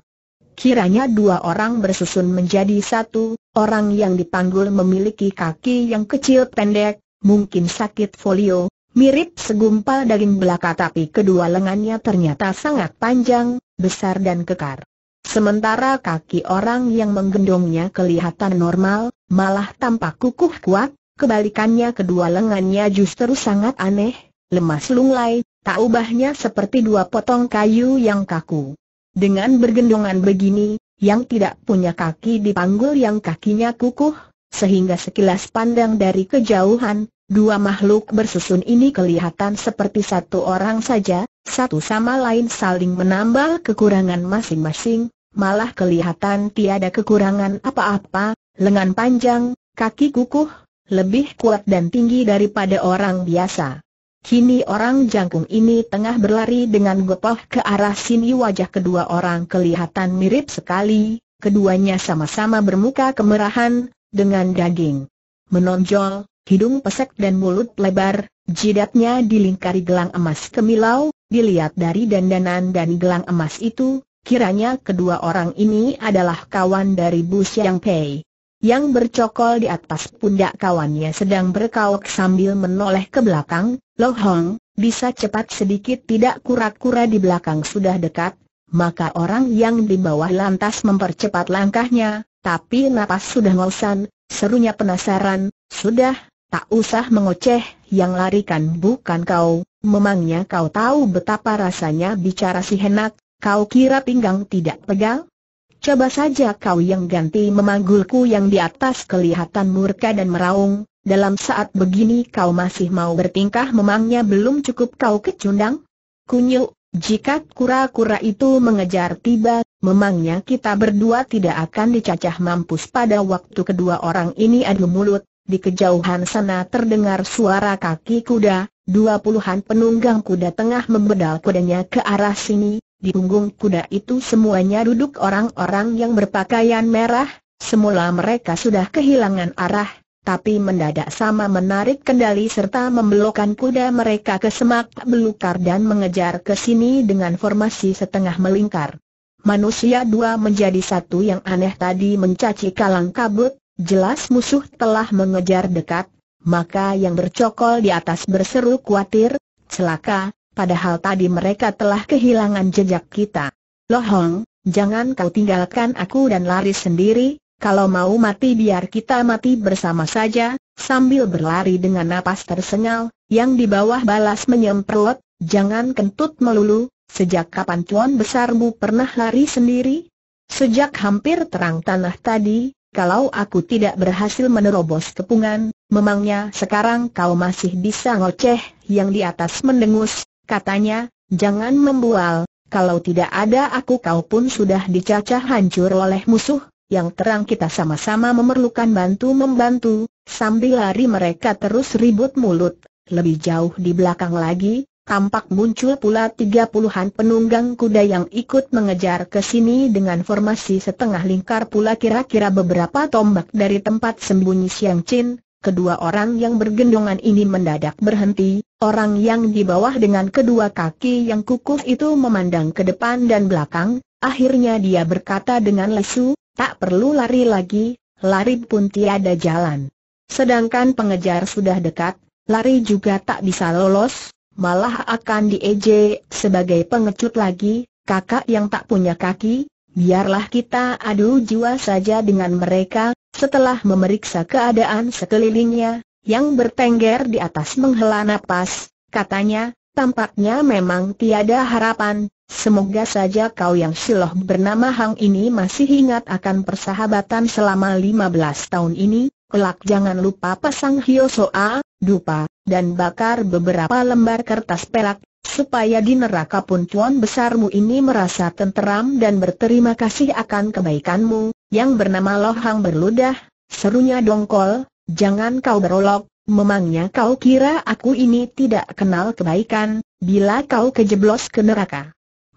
Kiranya dua orang bersusun menjadi satu, orang yang dipanggul memiliki kaki yang kecil pendek, mungkin sakit folio, mirip segumpal daging belaka tapi kedua lengannya ternyata sangat panjang, besar dan kekar. Sementara kaki orang yang menggendongnya kelihatan normal, malah tampak kukuh kuat, kebalikannya kedua lengannya justru sangat aneh, lemas lunglai, tak ubahnya seperti dua potong kayu yang kaku. Dengan bergendongan begini, yang tidak punya kaki dipanggul yang kakinya kukuh, sehingga sekilas pandang dari kejauhan, dua makhluk bersusun ini kelihatan seperti satu orang saja, satu sama lain saling menambal kekurangan masing-masing, malah kelihatan tiada kekurangan apa-apa, lengan panjang, kaki kukuh, lebih kuat dan tinggi daripada orang biasa. Kini orang jangkung ini tengah berlari dengan gopoh ke arah sini wajah kedua orang kelihatan mirip sekali, keduanya sama-sama bermuka kemerahan, dengan daging menonjol, hidung pesek dan mulut lebar, jidatnya dilingkari gelang emas kemilau, dilihat dari dandanan dan gelang emas itu, kiranya kedua orang ini adalah kawan dari Bu Xiang Pei. Yang bercokol di atas pundak kawannya sedang berkauk sambil menoleh ke belakang, Lo Hong, bisa cepat sedikit tidak kura-kura di belakang sudah dekat, maka orang yang di bawah lantas mempercepat langkahnya, tapi napas sudah ngosan, serunya penasaran, sudah, tak usah mengoceh, yang larikan bukan kau, memangnya kau tahu betapa rasanya bicara si henak, kau kira pinggang tidak pegal? Coba saja kau yang ganti memanggulku yang di atas kelihatan murka dan meraung, dalam saat begini kau masih mau bertingkah memangnya belum cukup kau kecundang? Kunyuk, jika kura-kura itu mengejar tiba, memangnya kita berdua tidak akan dicacah mampus pada waktu kedua orang ini adu mulut. Di kejauhan sana terdengar suara kaki kuda, dua puluhan penunggang kuda tengah membedal kudanya ke arah sini. Di punggung kuda itu semuanya duduk orang-orang yang berpakaian merah, semula mereka sudah kehilangan arah, tapi mendadak sama menarik kendali serta membelokkan kuda mereka ke semak belukar dan mengejar ke sini dengan formasi setengah melingkar. Manusia dua menjadi satu yang aneh tadi mencaci kalang kabut, jelas musuh telah mengejar dekat, maka yang bercokol di atas berseru khawatir, celaka, padahal tadi mereka telah kehilangan jejak kita. Lohong, jangan kau tinggalkan aku dan lari sendiri, kalau mau mati biar kita mati bersama saja, sambil berlari dengan napas tersengal, yang di bawah balas menyemprot, jangan kentut melulu, sejak kapan tuan besarmu pernah lari sendiri? Sejak hampir terang tanah tadi, kalau aku tidak berhasil menerobos kepungan, memangnya sekarang kau masih bisa ngoceh, yang di atas mendengus, katanya, jangan membual, kalau tidak ada aku kau pun sudah dicacah hancur oleh musuh, yang terang kita sama-sama memerlukan bantu-membantu, sambil lari mereka terus ribut mulut, lebih jauh di belakang lagi, tampak muncul pula tiga puluhan penunggang kuda yang ikut mengejar ke sini dengan formasi setengah lingkar pula kira-kira beberapa tombak dari tempat sembunyi Siang Chin, Kedua orang yang bergendongan ini mendadak berhenti, orang yang di bawah dengan kedua kaki yang kukuh itu memandang ke depan dan belakang, akhirnya dia berkata dengan lesu, Tak perlu lari lagi, lari pun tiada jalan. Sedangkan pengejar sudah dekat, lari juga tak bisa lolos, malah akan diejek sebagai pengecut lagi, kakak yang tak punya kaki, biarlah kita adu jiwa saja dengan mereka, setelah memeriksa keadaan sekelilingnya, yang bertengger di atas menghela napas, katanya, tampaknya memang tiada harapan, Semoga saja kau yang siloh bernama Hang ini masih ingat akan persahabatan selama 15 tahun ini, kelak jangan lupa pasang soa, dupa, dan bakar beberapa lembar kertas perak, supaya di neraka pun tuan besarmu ini merasa tenteram dan berterima kasih akan kebaikanmu, yang bernama loh Hang berludah, serunya dongkol, jangan kau berolok, memangnya kau kira aku ini tidak kenal kebaikan, bila kau kejeblos ke neraka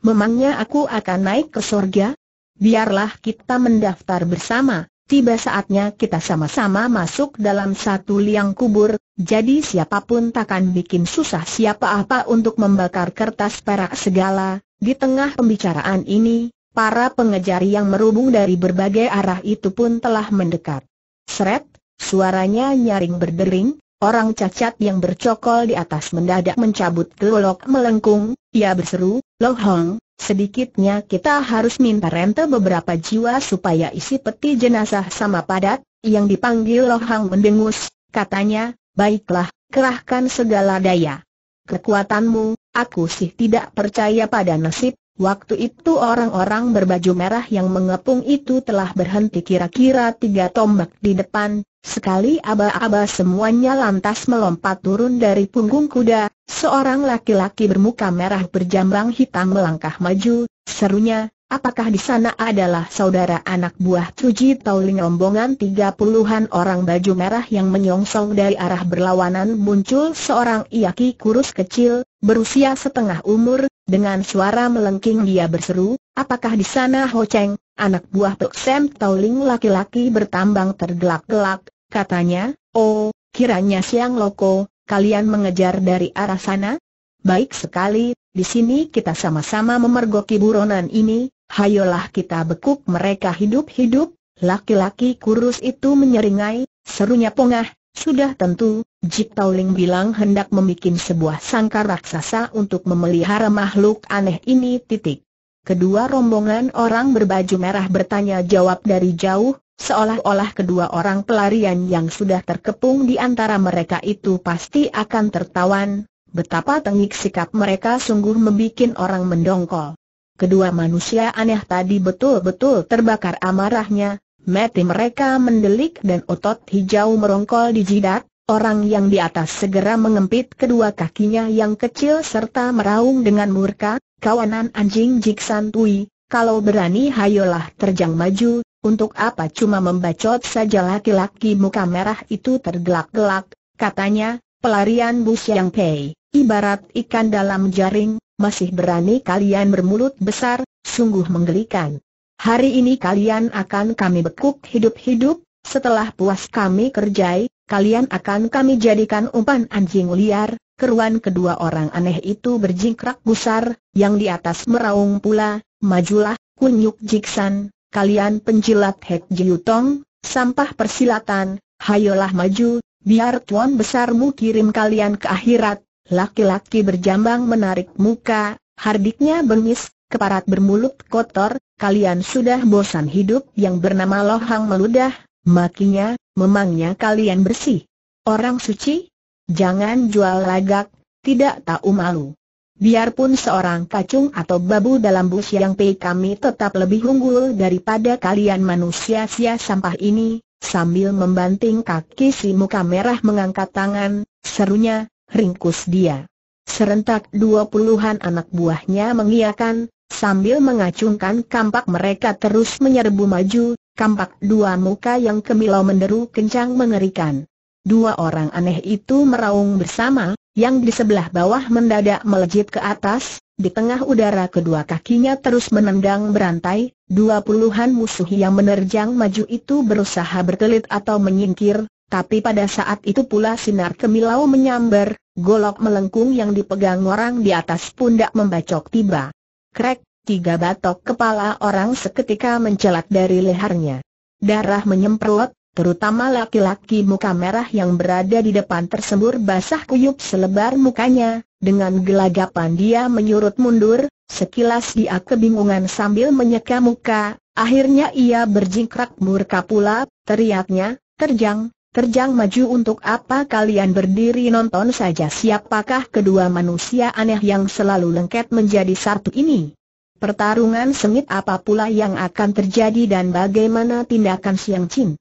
memangnya aku akan naik ke sorga? Biarlah kita mendaftar bersama, tiba saatnya kita sama-sama masuk dalam satu liang kubur, jadi siapapun takkan bikin susah siapa apa untuk membakar kertas perak segala. Di tengah pembicaraan ini, para pengejar yang merubung dari berbagai arah itu pun telah mendekat. Seret, suaranya nyaring berdering, Orang cacat yang bercokol di atas mendadak mencabut gelolok melengkung, ia berseru, Lo Hong, sedikitnya kita harus minta rente beberapa jiwa supaya isi peti jenazah sama padat, yang dipanggil Lo Hong mendengus, katanya, baiklah, kerahkan segala daya. Kekuatanmu, aku sih tidak percaya pada nasib, Waktu itu orang-orang berbaju merah yang mengepung itu telah berhenti kira-kira tiga tombak di depan, sekali aba-aba semuanya lantas melompat turun dari punggung kuda, seorang laki-laki bermuka merah berjambang hitam melangkah maju, serunya, Apakah di sana adalah saudara anak buah Cuci Tauling rombongan tiga puluhan orang baju merah yang menyongsong dari arah berlawanan muncul seorang iaki kurus kecil, berusia setengah umur, dengan suara melengking dia berseru, apakah di sana Ho Cheng, anak buah Pek Sam Tauling laki-laki bertambang tergelak-gelak, katanya, oh, kiranya siang loko, kalian mengejar dari arah sana? Baik sekali, di sini kita sama-sama memergoki buronan ini, Hayolah kita bekuk mereka hidup-hidup, laki-laki kurus itu menyeringai, serunya pongah, sudah tentu, Jip Tauling bilang hendak membuat sebuah sangkar raksasa untuk memelihara makhluk aneh ini titik. Kedua rombongan orang berbaju merah bertanya jawab dari jauh, seolah-olah kedua orang pelarian yang sudah terkepung di antara mereka itu pasti akan tertawan, betapa tengik sikap mereka sungguh membuat orang mendongkol. Kedua manusia aneh tadi betul-betul terbakar amarahnya, mati mereka mendelik dan otot hijau merongkol di jidat, orang yang di atas segera mengempit kedua kakinya yang kecil serta meraung dengan murka, kawanan anjing Jiksan Tui, kalau berani hayolah terjang maju, untuk apa cuma membacot saja laki-laki muka merah itu tergelak-gelak, katanya, pelarian Bu Siang Pei, ibarat ikan dalam jaring, masih berani kalian bermulut besar, sungguh menggelikan. Hari ini kalian akan kami bekuk hidup-hidup, setelah puas kami kerjai, kalian akan kami jadikan umpan anjing liar, keruan kedua orang aneh itu berjingkrak gusar, yang di atas meraung pula, majulah, kunyuk jiksan, kalian penjilat hek jiutong, sampah persilatan, hayolah maju, biar tuan besarmu kirim kalian ke akhirat, Laki-laki berjambang menarik muka, hardiknya bengis, keparat bermulut kotor, kalian sudah bosan hidup yang bernama lohang meludah, makinya, memangnya kalian bersih. Orang suci? Jangan jual lagak, tidak tahu malu. Biarpun seorang kacung atau babu dalam bus yang pei kami tetap lebih unggul daripada kalian manusia sia sampah ini, sambil membanting kaki si muka merah mengangkat tangan, serunya, ringkus dia. Serentak dua puluhan anak buahnya mengiakan, sambil mengacungkan kampak mereka terus menyerbu maju, kampak dua muka yang kemilau menderu kencang mengerikan. Dua orang aneh itu meraung bersama, yang di sebelah bawah mendadak melejit ke atas, di tengah udara kedua kakinya terus menendang berantai, dua puluhan musuh yang menerjang maju itu berusaha berkelit atau menyingkir, tapi pada saat itu pula sinar kemilau menyambar, golok melengkung yang dipegang orang di atas pundak membacok tiba. Krek, tiga batok kepala orang seketika mencelat dari lehernya. Darah menyemprot, terutama laki-laki muka merah yang berada di depan tersembur basah kuyup selebar mukanya, dengan gelagapan dia menyurut mundur, sekilas dia kebingungan sambil menyeka muka, akhirnya ia berjingkrak murka pula, teriaknya, terjang, Terjang maju untuk apa kalian berdiri nonton saja siapakah kedua manusia aneh yang selalu lengket menjadi satu ini? Pertarungan sengit apa pula yang akan terjadi dan bagaimana tindakan Siang Chin?